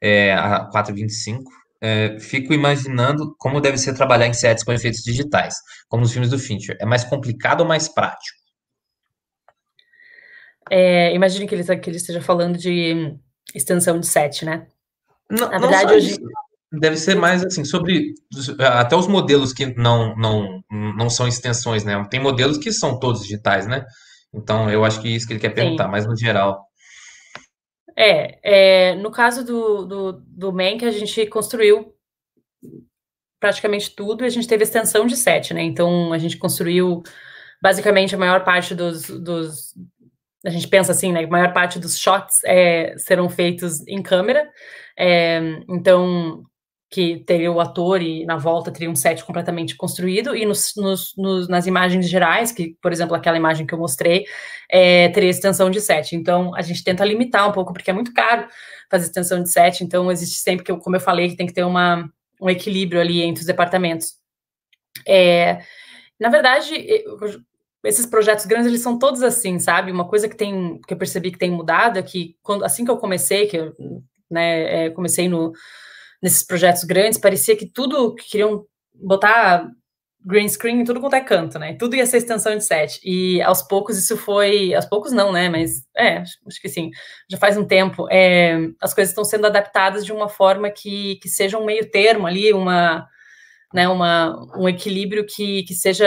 é, a 425. É, fico imaginando como deve ser trabalhar em sets com efeitos digitais, como nos filmes do Fincher. É mais complicado ou mais prático? É, imagine que ele, tá, que ele esteja falando de extensão de set, né? Não, Na verdade, hoje. Deve ser mais assim, sobre até os modelos que não, não, não são extensões, né? Tem modelos que são todos digitais, né? Então eu acho que é isso que ele quer perguntar, Sim. mas no geral. É, é no caso do, do, do Man, que a gente construiu praticamente tudo e a gente teve extensão de set, né? Então a gente construiu basicamente a maior parte dos, dos a gente pensa assim, né? A maior parte dos shots é, serão feitos em câmera. É, então, que teria o ator e na volta teria um set completamente construído. E nos, nos, nos, nas imagens gerais, que, por exemplo, aquela imagem que eu mostrei, é, teria extensão de set. Então, a gente tenta limitar um pouco, porque é muito caro fazer extensão de set. Então, existe sempre, que, como eu falei, que tem que ter uma, um equilíbrio ali entre os departamentos. É, na verdade, esses projetos grandes, eles são todos assim, sabe? Uma coisa que tem que eu percebi que tem mudado é que quando, assim que eu comecei, que eu né, é, comecei no, nesses projetos grandes, parecia que tudo que queriam botar green screen em tudo quanto é canto, né? Tudo ia ser extensão de set. E aos poucos isso foi, aos poucos não, né? Mas é, acho, acho que sim, já faz um tempo. É, as coisas estão sendo adaptadas de uma forma que, que seja um meio termo ali, uma né, uma, um equilíbrio que, que seja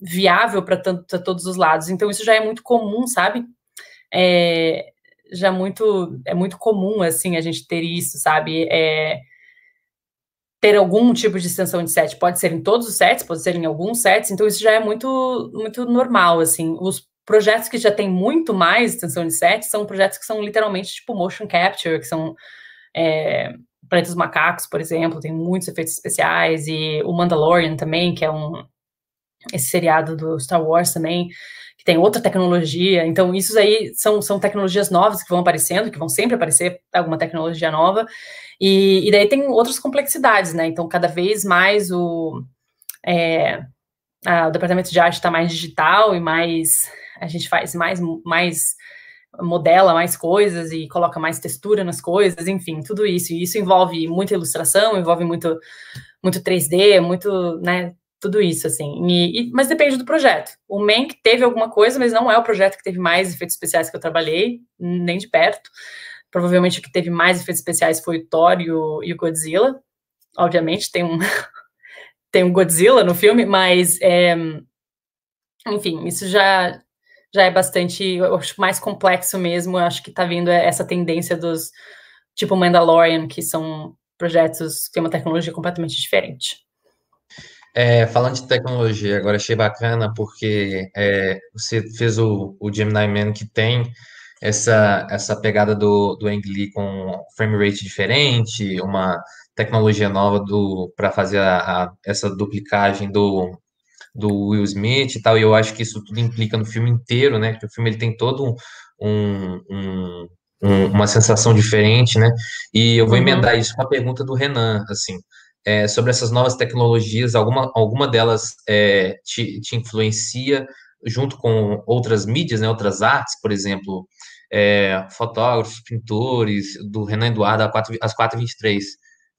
viável para todos os lados. Então, isso já é muito comum, sabe? É, já muito é muito comum assim a gente ter isso, sabe? É, ter algum tipo de extensão de set, pode ser em todos os sets, pode ser em alguns sets, então isso já é muito muito normal assim. Os projetos que já têm muito mais extensão de set são projetos que são literalmente tipo motion capture, que são é, Planeta dos Macacos, por exemplo, tem muitos efeitos especiais, e o Mandalorian também, que é um esse seriado do Star Wars também, que tem outra tecnologia. Então, isso aí são, são tecnologias novas que vão aparecendo, que vão sempre aparecer alguma tecnologia nova. E, e daí tem outras complexidades, né? Então, cada vez mais o, é, a, o departamento de arte está mais digital e mais. A gente faz mais, mais modela mais coisas e coloca mais textura nas coisas, enfim, tudo isso. E isso envolve muita ilustração, envolve muito, muito 3D, muito, né, tudo isso, assim. E, e, mas depende do projeto. O Mank teve alguma coisa, mas não é o projeto que teve mais efeitos especiais que eu trabalhei, nem de perto. Provavelmente o que teve mais efeitos especiais foi o Thor e o, e o Godzilla. Obviamente tem um, tem um Godzilla no filme, mas, é, enfim, isso já já é bastante mais complexo mesmo. Eu acho que está vindo essa tendência dos tipo Mandalorian, que são projetos que têm uma tecnologia completamente diferente. É, falando de tecnologia, agora achei bacana porque é, você fez o, o Gemini Man que tem essa, essa pegada do, do Ang Lee com frame rate diferente, uma tecnologia nova para fazer a, a, essa duplicagem do, do Will Smith e tal, e eu acho que isso tudo implica no filme inteiro, né? Que o filme ele tem todo um, um, um, uma sensação diferente, né? E eu vou uhum. emendar isso com a pergunta do Renan, assim, é, sobre essas novas tecnologias, alguma, alguma delas é, te, te influencia junto com outras mídias, né, outras artes, por exemplo, é, fotógrafos, pintores, do Renan Eduardo, às 4h23.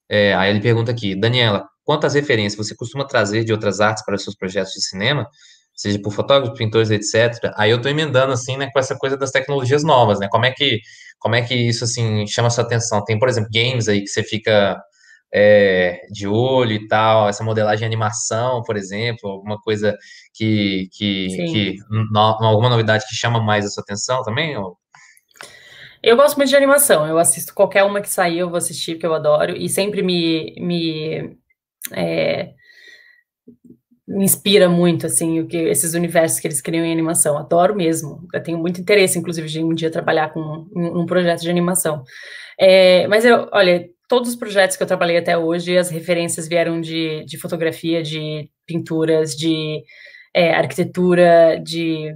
É, aí ele pergunta aqui, Daniela, Quantas referências você costuma trazer de outras artes para os seus projetos de cinema, seja por fotógrafos, pintores, etc. Aí eu estou emendando assim, né, com essa coisa das tecnologias novas, né? Como é que como é que isso assim chama sua atenção? Tem, por exemplo, games aí que você fica é, de olho e tal, essa modelagem de animação, por exemplo, alguma coisa que, que, que no, alguma novidade que chama mais a sua atenção também? Ou... Eu gosto muito de animação, eu assisto qualquer uma que sair, eu vou assistir, porque eu adoro, e sempre me, me é, me inspira muito, assim, o que esses universos que eles criam em animação. Adoro mesmo. Eu tenho muito interesse, inclusive, de um dia trabalhar com um, um projeto de animação. É, mas eu, olha, todos os projetos que eu trabalhei até hoje, as referências vieram de, de fotografia, de pinturas, de é, arquitetura, de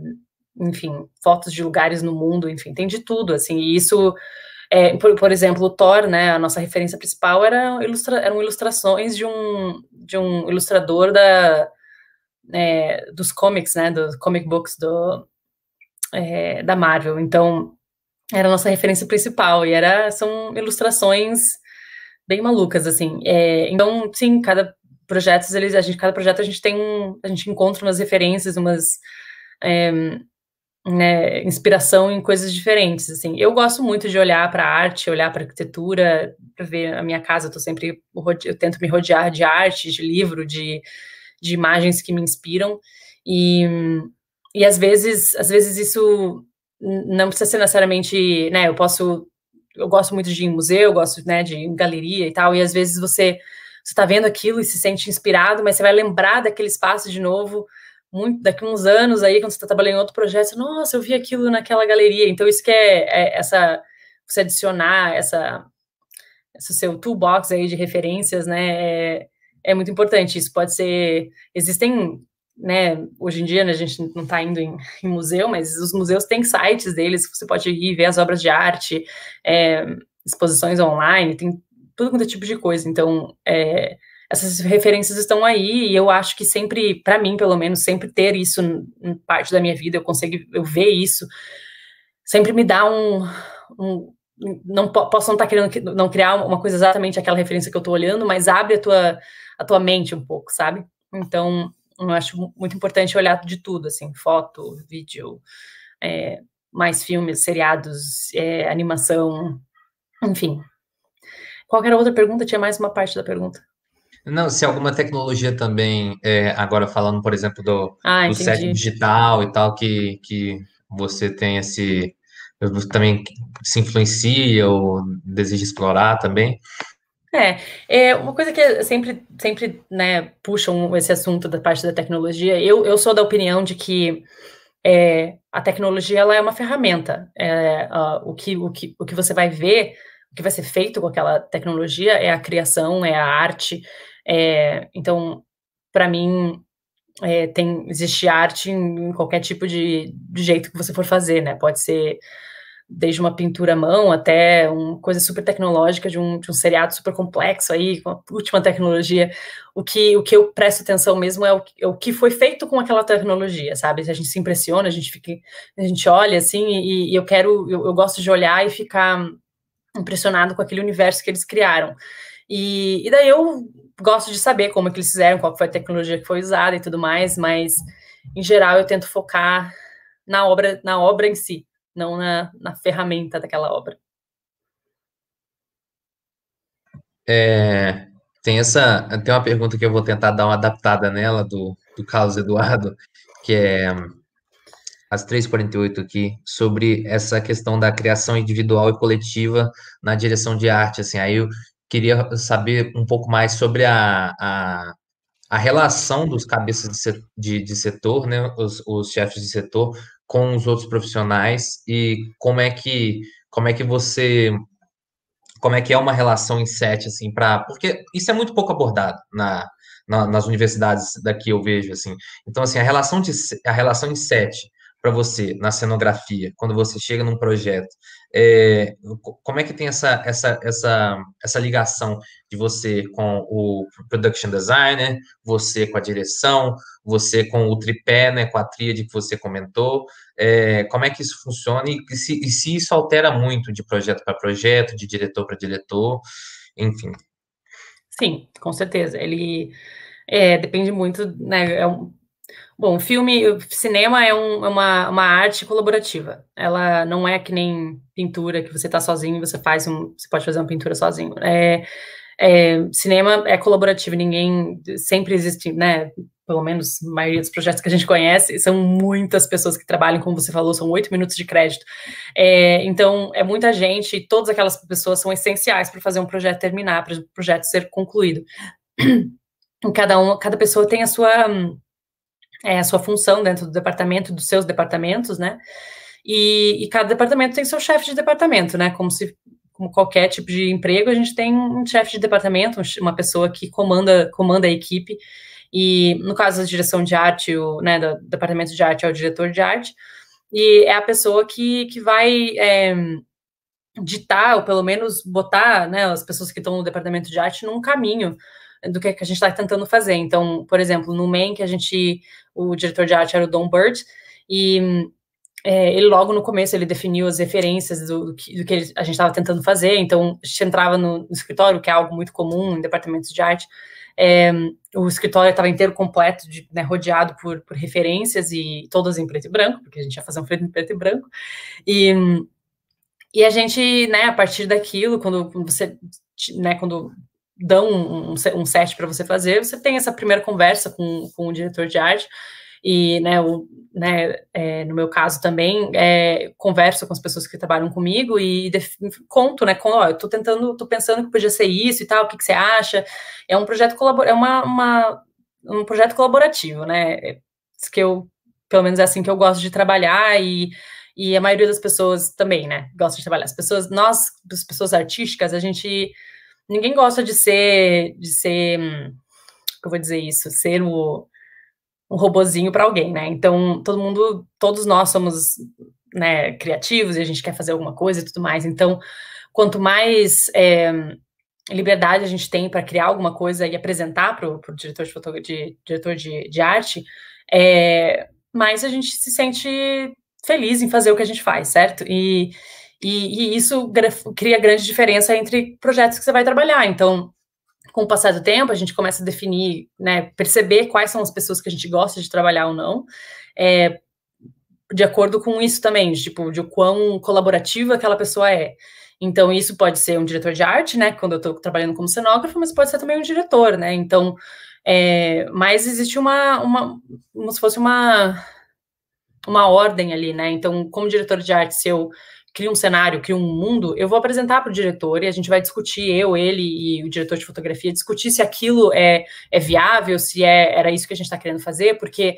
enfim, fotos de lugares no mundo, enfim, tem de tudo, assim, e isso é, por, por, exemplo, o Thor, né, a nossa referência principal era ilustra, eram ilustrações de um, de um ilustrador da, é, dos comics, né, dos comic books do, é, da Marvel. Então, era a nossa referência principal e era, são ilustrações bem malucas, assim. É, então, sim, cada projeto, eles, a gente, cada projeto a gente tem um, a gente encontra umas referências, umas é, né, inspiração em coisas diferentes. Assim, eu gosto muito de olhar para arte, olhar para arquitetura, para ver a minha casa. Eu tô sempre eu tento me rodear de arte, de livro, de, de imagens que me inspiram e, e às vezes às vezes isso não precisa ser necessariamente, né? Eu posso eu gosto muito de ir em museu, gosto né, de ir em galeria e tal. E às vezes você está vendo aquilo e se sente inspirado, mas você vai lembrar daquele espaço de novo muito daqui uns anos aí, quando você está trabalhando em outro projeto, nossa, eu vi aquilo naquela galeria. Então, isso que é, é essa você adicionar essa esse seu toolbox aí de referências, né? É, é muito importante. Isso pode ser. Existem, né? Hoje em dia, né, a gente não está indo em, em, museu, mas os museus têm sites deles, você pode ir ver as obras de arte, é, exposições online, tem tudo quanto é tipo de coisa. Então, é, essas referências estão aí e eu acho que sempre, para mim pelo menos, sempre ter isso em parte da minha vida, eu consigo, eu ver isso, sempre me dá um, um não posso não estar tá querendo não criar uma coisa exatamente aquela referência que eu estou olhando, mas abre a tua a tua mente um pouco, sabe? Então, eu acho muito importante olhar de tudo, assim, foto, vídeo, é, mais filmes, seriados, é, animação, enfim. Qualquer outra pergunta? Tinha mais uma parte da pergunta. Não, se alguma tecnologia também, é, agora falando, por exemplo, do, ah, do set digital e tal, que, que você tem esse. também se influencia ou deseja explorar também. É, é uma coisa que sempre, sempre né, puxam esse assunto da parte da tecnologia. Eu, eu sou da opinião de que é, a tecnologia ela é uma ferramenta. É, uh, o, que, o, que, o que você vai ver, o que vai ser feito com aquela tecnologia é a criação, é a arte, é, então, para mim, é, tem existe arte em, em qualquer tipo de, de, jeito que você for fazer, né? Pode ser desde uma pintura à mão até uma coisa super tecnológica de um, de um seriado super complexo aí, com a última tecnologia. O que, o que eu presto atenção mesmo é o, é o que foi feito com aquela tecnologia, sabe? A gente se impressiona, a gente fica, a gente olha assim, e, e eu quero, eu, eu gosto de olhar e ficar impressionado com aquele universo que eles criaram. E, e, daí eu gosto de saber como é que eles fizeram, qual foi a tecnologia que foi usada e tudo mais, mas em geral eu tento focar na obra, na obra em si, não na, na ferramenta daquela obra. É, tem essa, tem uma pergunta que eu vou tentar dar uma adaptada nela do, do Carlos Eduardo, que é às 3h48 aqui, sobre essa questão da criação individual e coletiva na direção de arte, assim, aí eu, queria saber um pouco mais sobre a, a, a relação dos cabeças de, setor, de, de setor né, os, os chefes de setor, com os outros profissionais e como é que como é que você como é que é uma relação em sete assim para porque isso é muito pouco abordado na, na, nas universidades daqui eu vejo assim então assim a relação de a relação em sete para você na cenografia quando você chega num projeto é, como é que tem essa, essa, essa, essa ligação de você com o production designer, você com a direção, você com o tripé, né, com a tríade que você comentou, é, como é que isso funciona e se, e se isso altera muito de projeto para projeto, de diretor para diretor, enfim. Sim, com certeza. Ele é, depende muito, né, é um Bom, filme, cinema é, um, é uma, uma arte colaborativa. Ela não é que nem pintura que você está sozinho, você faz um, você pode fazer uma pintura sozinho. É, é, cinema é colaborativo. Ninguém sempre existe, né? Pelo menos a maioria dos projetos que a gente conhece são muitas pessoas que trabalham, como você falou, são oito minutos de crédito. É, então é muita gente e todas aquelas pessoas são essenciais para fazer um projeto terminar, para o projeto ser concluído. Cada um, cada pessoa tem a sua é, a sua função dentro do departamento, dos seus departamentos, né? E, e cada departamento tem seu chefe de departamento, né? Como se como qualquer tipo de emprego, a gente tem um chefe de departamento, uma pessoa que comanda, comanda a equipe. E no caso da direção de arte, o né, do departamento de arte é o diretor de arte, e é a pessoa que, que vai é, ditar, ou pelo menos botar né, as pessoas que estão no departamento de arte num caminho do que, é que a gente está tentando fazer. Então, por exemplo, no Main, que a gente, o diretor de arte era o Don Bird, e é, ele logo no começo ele definiu as referências do, do que, do que ele, a gente estava tentando fazer. Então, a gente entrava no, no, escritório, que é algo muito comum em departamentos de arte. É, o escritório estava inteiro completo, de, né, rodeado por, por, referências e todas em preto e branco, porque a gente ia fazer um preto, em preto e branco. E, e a gente, né, a partir daquilo, quando você, né, quando dão um, um set para você fazer, você tem essa primeira conversa com, com o diretor de arte e, né, o, né é, no meu caso também, é, converso com as pessoas que trabalham comigo e conto, né, com, ó, eu tô tentando, tô pensando que podia ser isso e tal, o que, que você acha? É um projeto colabor é uma, uma, um projeto colaborativo, né, é, que eu, pelo menos é assim que eu gosto de trabalhar e e a maioria das pessoas também, né, gosta de trabalhar. As pessoas, nós, as pessoas artísticas, a gente Ninguém gosta de ser, de ser, hum, eu vou dizer isso, ser o, um robozinho para alguém, né? Então, todo mundo, todos nós somos né, criativos e a gente quer fazer alguma coisa e tudo mais. Então, quanto mais é, liberdade a gente tem para criar alguma coisa e apresentar para o diretor de, de, diretor de, de arte, é, mais a gente se sente feliz em fazer o que a gente faz, certo? E e, e isso cria grande diferença entre projetos que você vai trabalhar. Então, com o passar do tempo, a gente começa a definir, né, perceber quais são as pessoas que a gente gosta de trabalhar ou não, é, de acordo com isso também, tipo, de quão colaborativa aquela pessoa é. Então, isso pode ser um diretor de arte, né, quando eu estou trabalhando como cenógrafo, mas pode ser também um diretor, né, então, é, mas existe uma, uma, como se fosse uma, uma ordem ali, né, então, como diretor de arte, se eu cria um cenário, cria um mundo, eu vou apresentar para o diretor e a gente vai discutir, eu, ele e o diretor de fotografia, discutir se aquilo é, é viável, se é, era isso que a gente está querendo fazer, porque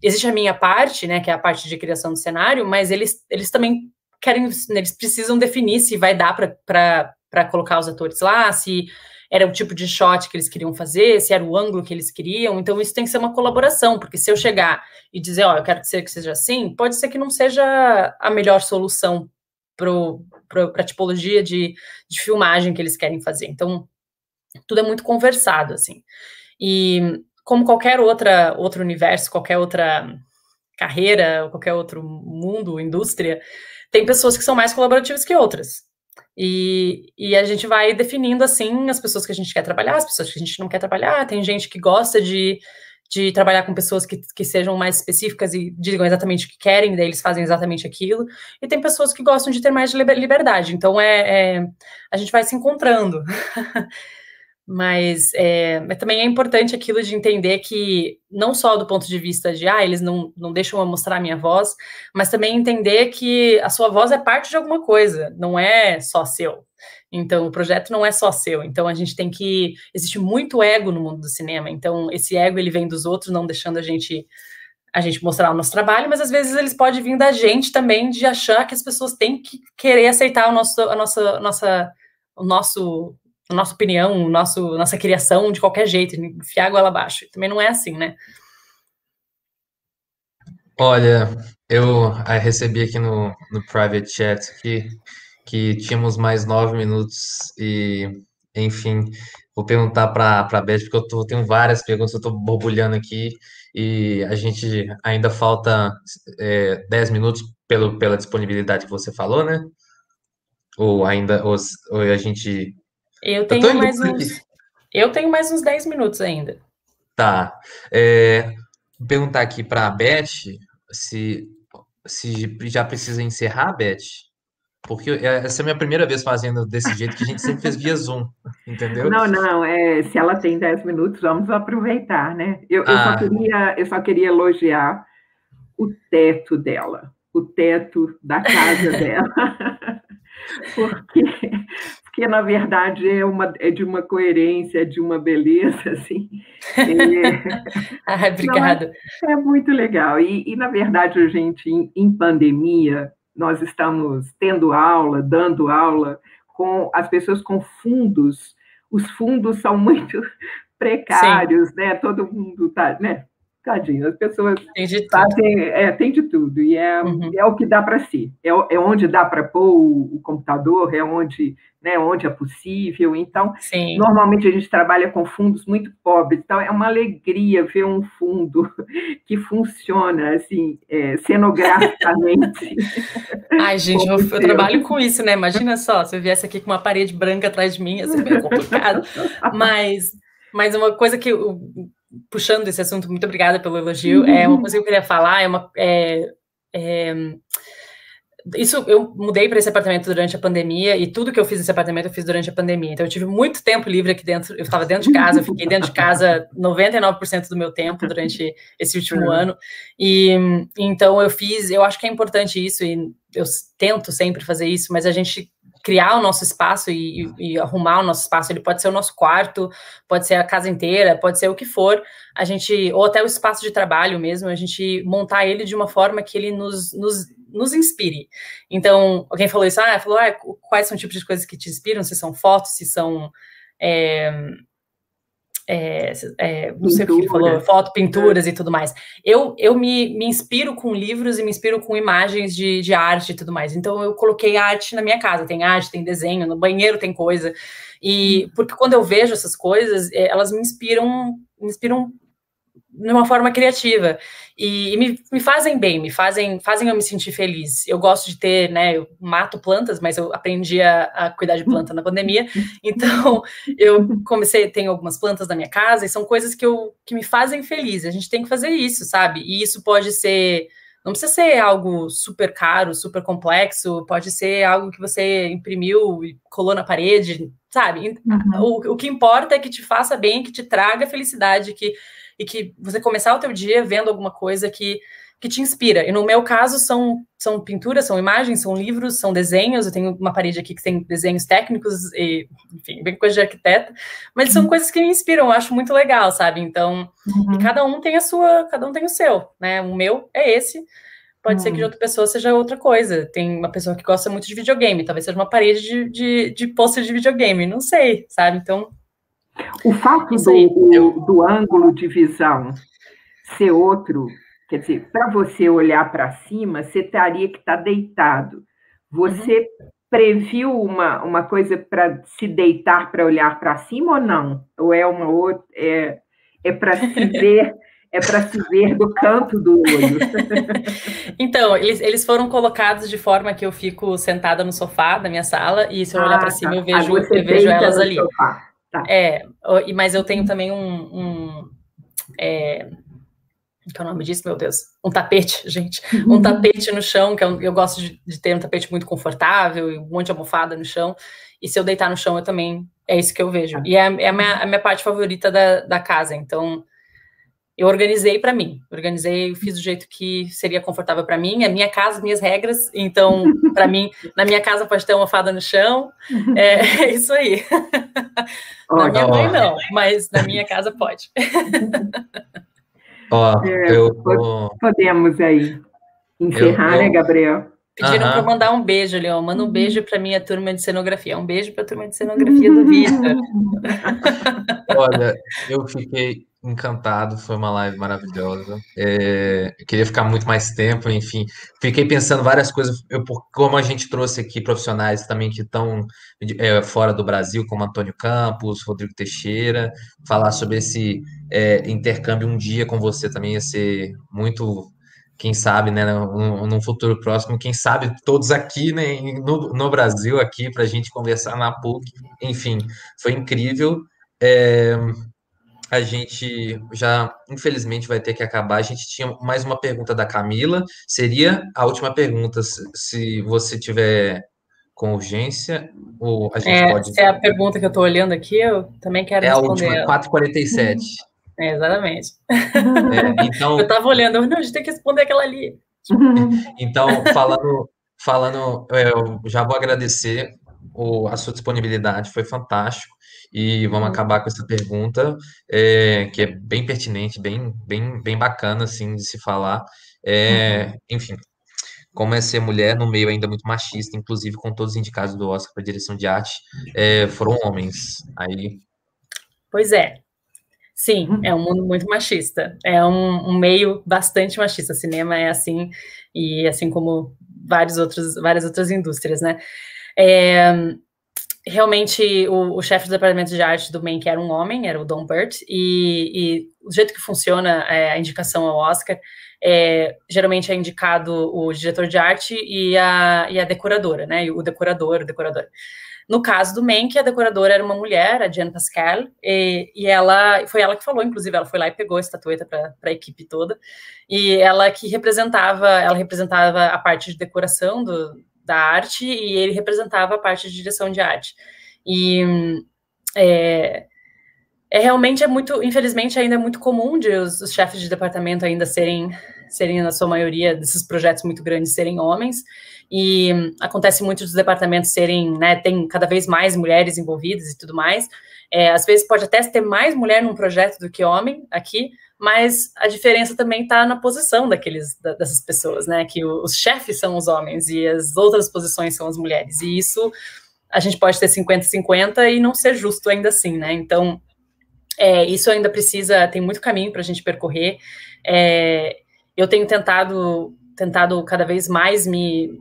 existe a minha parte, né, que é a parte de criação do cenário, mas eles, eles também querem, eles precisam definir se vai dar para colocar os atores lá, se era o tipo de shot que eles queriam fazer, se era o ângulo que eles queriam. Então, isso tem que ser uma colaboração, porque se eu chegar e dizer, ó, oh, eu quero que seja assim, pode ser que não seja a melhor solução para a tipologia de, de filmagem que eles querem fazer. Então, tudo é muito conversado, assim. E como qualquer outra, outro universo, qualquer outra carreira, qualquer outro mundo, indústria, tem pessoas que são mais colaborativas que outras. E, e, a gente vai definindo assim as pessoas que a gente quer trabalhar, as pessoas que a gente não quer trabalhar. Tem gente que gosta de de trabalhar com pessoas que, que sejam mais específicas e digam exatamente o que querem, daí eles fazem exatamente aquilo. E tem pessoas que gostam de ter mais liberdade. Então, é, é a gente vai se encontrando. Mas, é, mas, também é importante aquilo de entender que, não só do ponto de vista de, ah, eles não, não deixam eu mostrar a minha voz, mas também entender que a sua voz é parte de alguma coisa, não é só seu. Então, o projeto não é só seu. Então, a gente tem que. Existe muito ego no mundo do cinema. Então, esse ego ele vem dos outros, não deixando a gente a gente mostrar o nosso trabalho, mas às vezes eles podem vir da gente também de achar que as pessoas têm que querer aceitar o nosso, a nossa, a nossa, o nosso, a nossa opinião, o nosso, nossa criação de qualquer jeito, enfiar a goela abaixo. Também não é assim, né? Olha, eu ah, recebi aqui no, no private chat que que tínhamos mais nove minutos e, enfim, vou perguntar para a Beth, porque eu tô, tenho várias perguntas, eu estou borbulhando aqui e a gente ainda falta é, dez minutos pelo, pela disponibilidade que você falou, né? Ou ainda, ou, ou a gente... Eu tenho, eu mais uns, eu tenho mais uns dez minutos ainda. Tá. É, vou perguntar aqui para a Beth se, se já precisa encerrar, Beth. Porque é, essa é a minha primeira vez fazendo desse jeito, que a gente sempre fez via Zoom, entendeu? Não, não, é, se ela tem 10 minutos, vamos aproveitar, né? Eu, ah. eu, só ah. queria, eu só queria elogiar o teto dela, o teto da casa dela. porque, porque, na verdade, é, uma, é de uma coerência, de uma beleza, assim. É, ah, obrigada. É, é, muito legal. E, e, na verdade, a gente, em, em pandemia, nós estamos tendo aula, dando aula, com as pessoas com fundos. Os fundos são muito precários, Sim. né? Todo mundo está, né? Tadinho, as pessoas tem de tudo. Fazem, é, tem de tudo, e é, uhum. é o que dá para si, é, é onde dá para pôr o, o, computador, é onde, né, onde é possível, então, Sim. normalmente a gente trabalha com fundos muito pobres, então é uma alegria ver um fundo que funciona, assim, é, cenograficamente. Ai, gente, eu, eu, trabalho com isso, né, imagina só, se eu viesse aqui com uma parede branca atrás de mim, ia ser bem complicado, mas... Mas uma coisa que puxando esse assunto, muito obrigada pelo elogio. Uhum. É uma coisa que eu queria falar, é uma. É, é, isso eu mudei para esse apartamento durante a pandemia e tudo que eu fiz nesse apartamento eu fiz durante a pandemia. Então eu tive muito tempo livre aqui dentro. Eu estava dentro de casa, eu fiquei dentro de casa 99% do meu tempo uhum. durante esse último uhum. ano. E então eu fiz, eu acho que é importante isso e eu tento sempre fazer isso, mas a gente criar o nosso espaço e, e, uhum. e, arrumar o nosso espaço. Ele pode ser o nosso quarto, pode ser a casa inteira, pode ser o que for. A gente, ou até o espaço de trabalho mesmo, a gente montar ele de uma forma que ele nos, nos, nos inspire. Então, alguém falou isso, ah, falou, ah, quais são os tipos de coisas que te inspiram? Se são fotos, se são. É, é, é, não sei o que falou, foto, pinturas é. e tudo mais. Eu, eu me, me inspiro com livros e me inspiro com imagens de, de arte e tudo mais. Então eu coloquei arte na minha casa, tem arte, tem desenho, no banheiro tem coisa. E porque quando eu vejo essas coisas, é, elas me inspiram, me inspiram de uma forma criativa. E, e me, me, fazem bem, me fazem, fazem eu me sentir feliz. Eu gosto de ter, né? Eu mato plantas, mas eu aprendi a, a cuidar de planta na pandemia. Então, eu comecei, tenho algumas plantas na minha casa e são coisas que, eu, que me fazem feliz. A gente tem que fazer isso, sabe? E isso pode ser. Não precisa ser algo super caro, super complexo, pode ser algo que você imprimiu e colou na parede, sabe? Uhum. O, o que importa é que te faça bem, que te traga felicidade, que e que você começar o teu dia vendo alguma coisa que que te inspira. E no meu caso, são, são pinturas, são imagens, são livros, são desenhos. Eu tenho uma parede aqui que tem desenhos técnicos, e, enfim, bem coisa de arquiteto. Mas são uhum. coisas que me inspiram, eu acho muito legal, sabe? Então, uhum. cada um tem a sua, cada um tem o seu, né? O meu é esse. Pode ser que de uhum. outra pessoa seja outra coisa. Tem uma pessoa que gosta muito de videogame, talvez seja uma parede de, de, de pôster de videogame, não sei, sabe? Então, o fato do, do ângulo de visão ser outro, quer dizer, para você olhar para cima, você teria que estar tá deitado. Você uhum. previu uma, uma coisa para se deitar para olhar para cima ou não? Ou é uma outra. É, é para se ver. é para se ver do canto do olho. então, eles, eles foram colocados de forma que eu fico sentada no sofá da minha sala e se eu olhar ah, para cima eu tá. vejo, eu vejo elas ali. Sofá. Tá. É, mas eu tenho também um. um é, que é o nome disso, meu Deus? Um tapete, gente. Um tapete no chão, que eu, é eu gosto de, de, ter um tapete muito confortável e um monte de almofada no chão. E se eu deitar no chão, eu também. É isso que eu vejo. Tá. E é, é a, minha, a minha parte favorita da, da casa. Então, eu organizei para mim, organizei, fiz do jeito que seria confortável para mim, a é minha casa, minhas regras, então, para mim, na minha casa pode ter uma fada no chão, é, é isso aí. Oh, na minha oh, mãe não, mas na minha casa pode. Ó, oh, é, eu... Podemos aí encerrar, eu, eu... né, Gabriel? Pediram para mandar um beijo, Leon. Manda um uhum. beijo para minha turma de cenografia. Um beijo para a turma de cenografia do Vitor. Olha, eu fiquei encantado, foi uma live maravilhosa. É, eu queria ficar muito mais tempo, enfim. Fiquei pensando várias coisas, eu, como a gente trouxe aqui profissionais também que estão é, fora do Brasil, como Antônio Campos, Rodrigo Teixeira, falar sobre esse é, intercâmbio um dia com você também ia ser muito. Quem sabe, né, num, num futuro próximo, quem sabe todos aqui, né, no, no Brasil, aqui, para a gente conversar na PUC. Enfim, foi incrível. É, a gente já, infelizmente, vai ter que acabar. A gente tinha mais uma pergunta da Camila. Seria a última pergunta, se você tiver com urgência, ou a gente é, pode... Essa é a pergunta que eu estou olhando aqui, eu também quero é responder. É a última, 447. Uhum. É, exatamente. É, então... eu estava olhando, não, a gente tem que responder aquela ali. então, falando, falando é, eu já vou agradecer o, a sua disponibilidade, foi fantástico e vamos acabar com essa pergunta, é, que é bem pertinente, bem, bem, bem bacana, assim, de se falar. É, uhum. Enfim, como é ser mulher no meio ainda muito machista, inclusive com todos os indicados do Oscar para direção de arte, é, foram homens. Aí... Pois é. Sim, uhum. é um mundo muito machista. É um, um meio bastante machista. Cinema é assim, e assim como vários outros, várias outras indústrias, né? É, realmente o, o chefe do departamento de arte do Maine, que era um homem, era o Don Burt, e, e o jeito que funciona é, a indicação ao Oscar, é, geralmente é indicado o diretor de arte e a, e a decoradora, né? O decorador, o decorador. No caso do Mank, a decoradora era uma mulher, a Jane Pascal, e, e, ela foi ela que falou, inclusive, ela foi lá e pegou a estatueta para a equipe toda, e ela que representava, ela representava a parte de decoração do, da arte e ele representava a parte de direção de arte. E é, é realmente é muito, infelizmente ainda é muito comum de os, os, chefes de departamento ainda serem, serem na sua maioria desses projetos muito grandes serem homens e hum, acontece muito dos departamentos serem, né, tem cada vez mais mulheres envolvidas e tudo mais. É, às vezes pode até ter mais mulher num projeto do que homem aqui, mas a diferença também está na posição daqueles, dessas pessoas, né? Que os chefes são os homens e as outras posições são as mulheres. E isso a gente pode ter 50-50 e não ser justo ainda assim, né? Então, é, isso ainda precisa, tem muito caminho para a gente percorrer. É, eu tenho tentado, tentado cada vez mais me,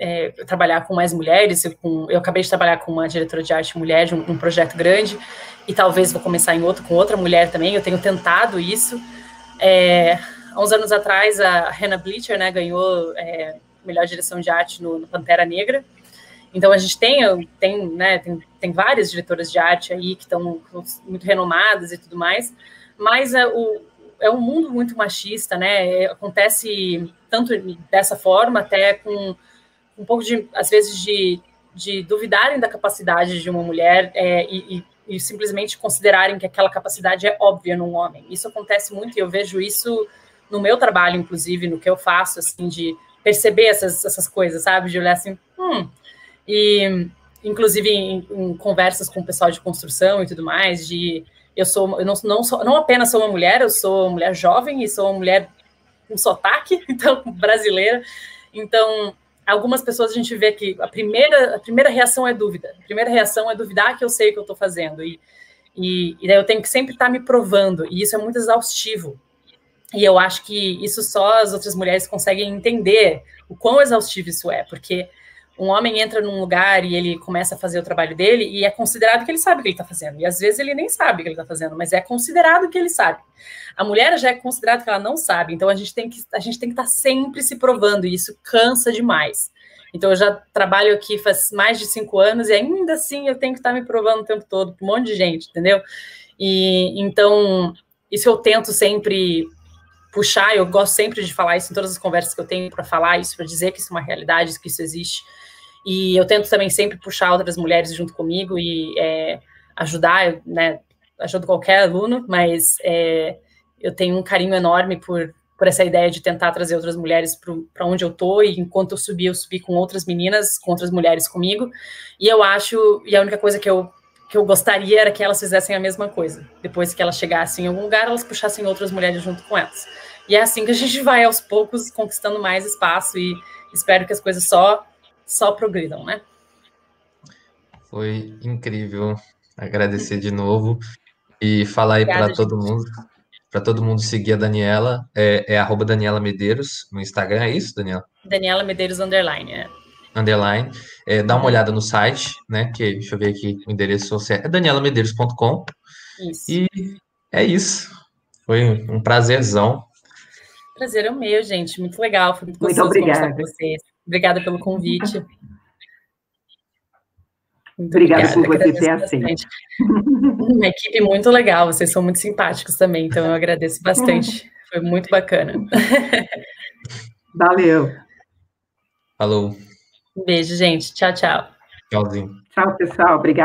é, trabalhar com mais mulheres. Eu, com, eu, acabei de trabalhar com uma diretora de arte mulher de um, um, projeto grande e talvez vou começar em outro com outra mulher também. Eu tenho tentado isso. É, há uns anos atrás, a Hannah Bleacher né, ganhou é, melhor direção de arte no, no, Pantera Negra. Então a gente tem, tem, né, tem, tem várias diretoras de arte aí que estão muito renomadas e tudo mais, mas é, o, é um mundo muito machista, né? É, acontece tanto dessa forma até com um pouco de, às vezes, de, de duvidarem da capacidade de uma mulher é, e, e, e, simplesmente considerarem que aquela capacidade é óbvia num homem. Isso acontece muito e eu vejo isso no meu trabalho, inclusive, no que eu faço, assim, de perceber essas, essas coisas, sabe? De olhar assim, hum. E, inclusive, em, em conversas com o pessoal de construção e tudo mais, de eu sou eu não, não, sou, não apenas sou uma mulher, eu sou uma mulher jovem e sou uma mulher com sotaque, então brasileira. Então, algumas pessoas a gente vê que a primeira, a primeira reação é dúvida. A primeira reação é duvidar que eu sei o que eu estou fazendo. E, e, e eu tenho que sempre estar tá me provando. E isso é muito exaustivo. E eu acho que isso só as outras mulheres conseguem entender o quão exaustivo isso é, porque um homem entra num lugar e ele começa a fazer o trabalho dele e é considerado que ele sabe o que ele está fazendo. E às vezes ele nem sabe o que ele está fazendo, mas é considerado que ele sabe. A mulher já é considerado que ela não sabe, então a gente tem que a gente tem que estar tá sempre se provando e isso cansa demais. Então eu já trabalho aqui faz mais de cinco anos e ainda assim eu tenho que estar tá me provando o tempo todo para um monte de gente, entendeu? E então isso eu tento sempre puxar. Eu gosto sempre de falar isso em todas as conversas que eu tenho para falar isso, para dizer que isso é uma realidade, que isso existe e eu tento também sempre puxar outras mulheres junto comigo e é, ajudar, né? Ajudo qualquer aluno, mas é, eu tenho um carinho enorme por, por essa ideia de tentar trazer outras mulheres para onde eu tô e enquanto eu subi, eu subi com outras meninas, com outras mulheres comigo. E eu acho, e a única coisa que eu que eu gostaria era que elas fizessem a mesma coisa. Depois que elas chegassem em algum lugar, elas puxassem outras mulheres junto com elas. E é assim que a gente vai aos poucos conquistando mais espaço e espero que as coisas só só progridam, né? Foi incrível. Agradecer de novo e falar aí para todo mundo, para todo mundo seguir a Daniela, é, é arroba Daniela Medeiros no Instagram, é isso, Daniela? Daniela Medeiros underline, é. Underline. É, dá uma uhum. olhada no site, né? Que deixa eu ver aqui o endereço é danielamedeiros.com. E é isso. Foi um prazerzão. Prazer é o meu, gente. Muito legal. Foi muito, muito obrigada. com vocês. Obrigada pelo convite. Obrigada, obrigada, por você ter aceito. Uma equipe muito legal, vocês são muito simpáticos também, então eu agradeço bastante. Foi muito bacana. Valeu. Falou. Um beijo, gente. Tchau, tchau. Tchauzinho. Tchau, pessoal. Obrigada.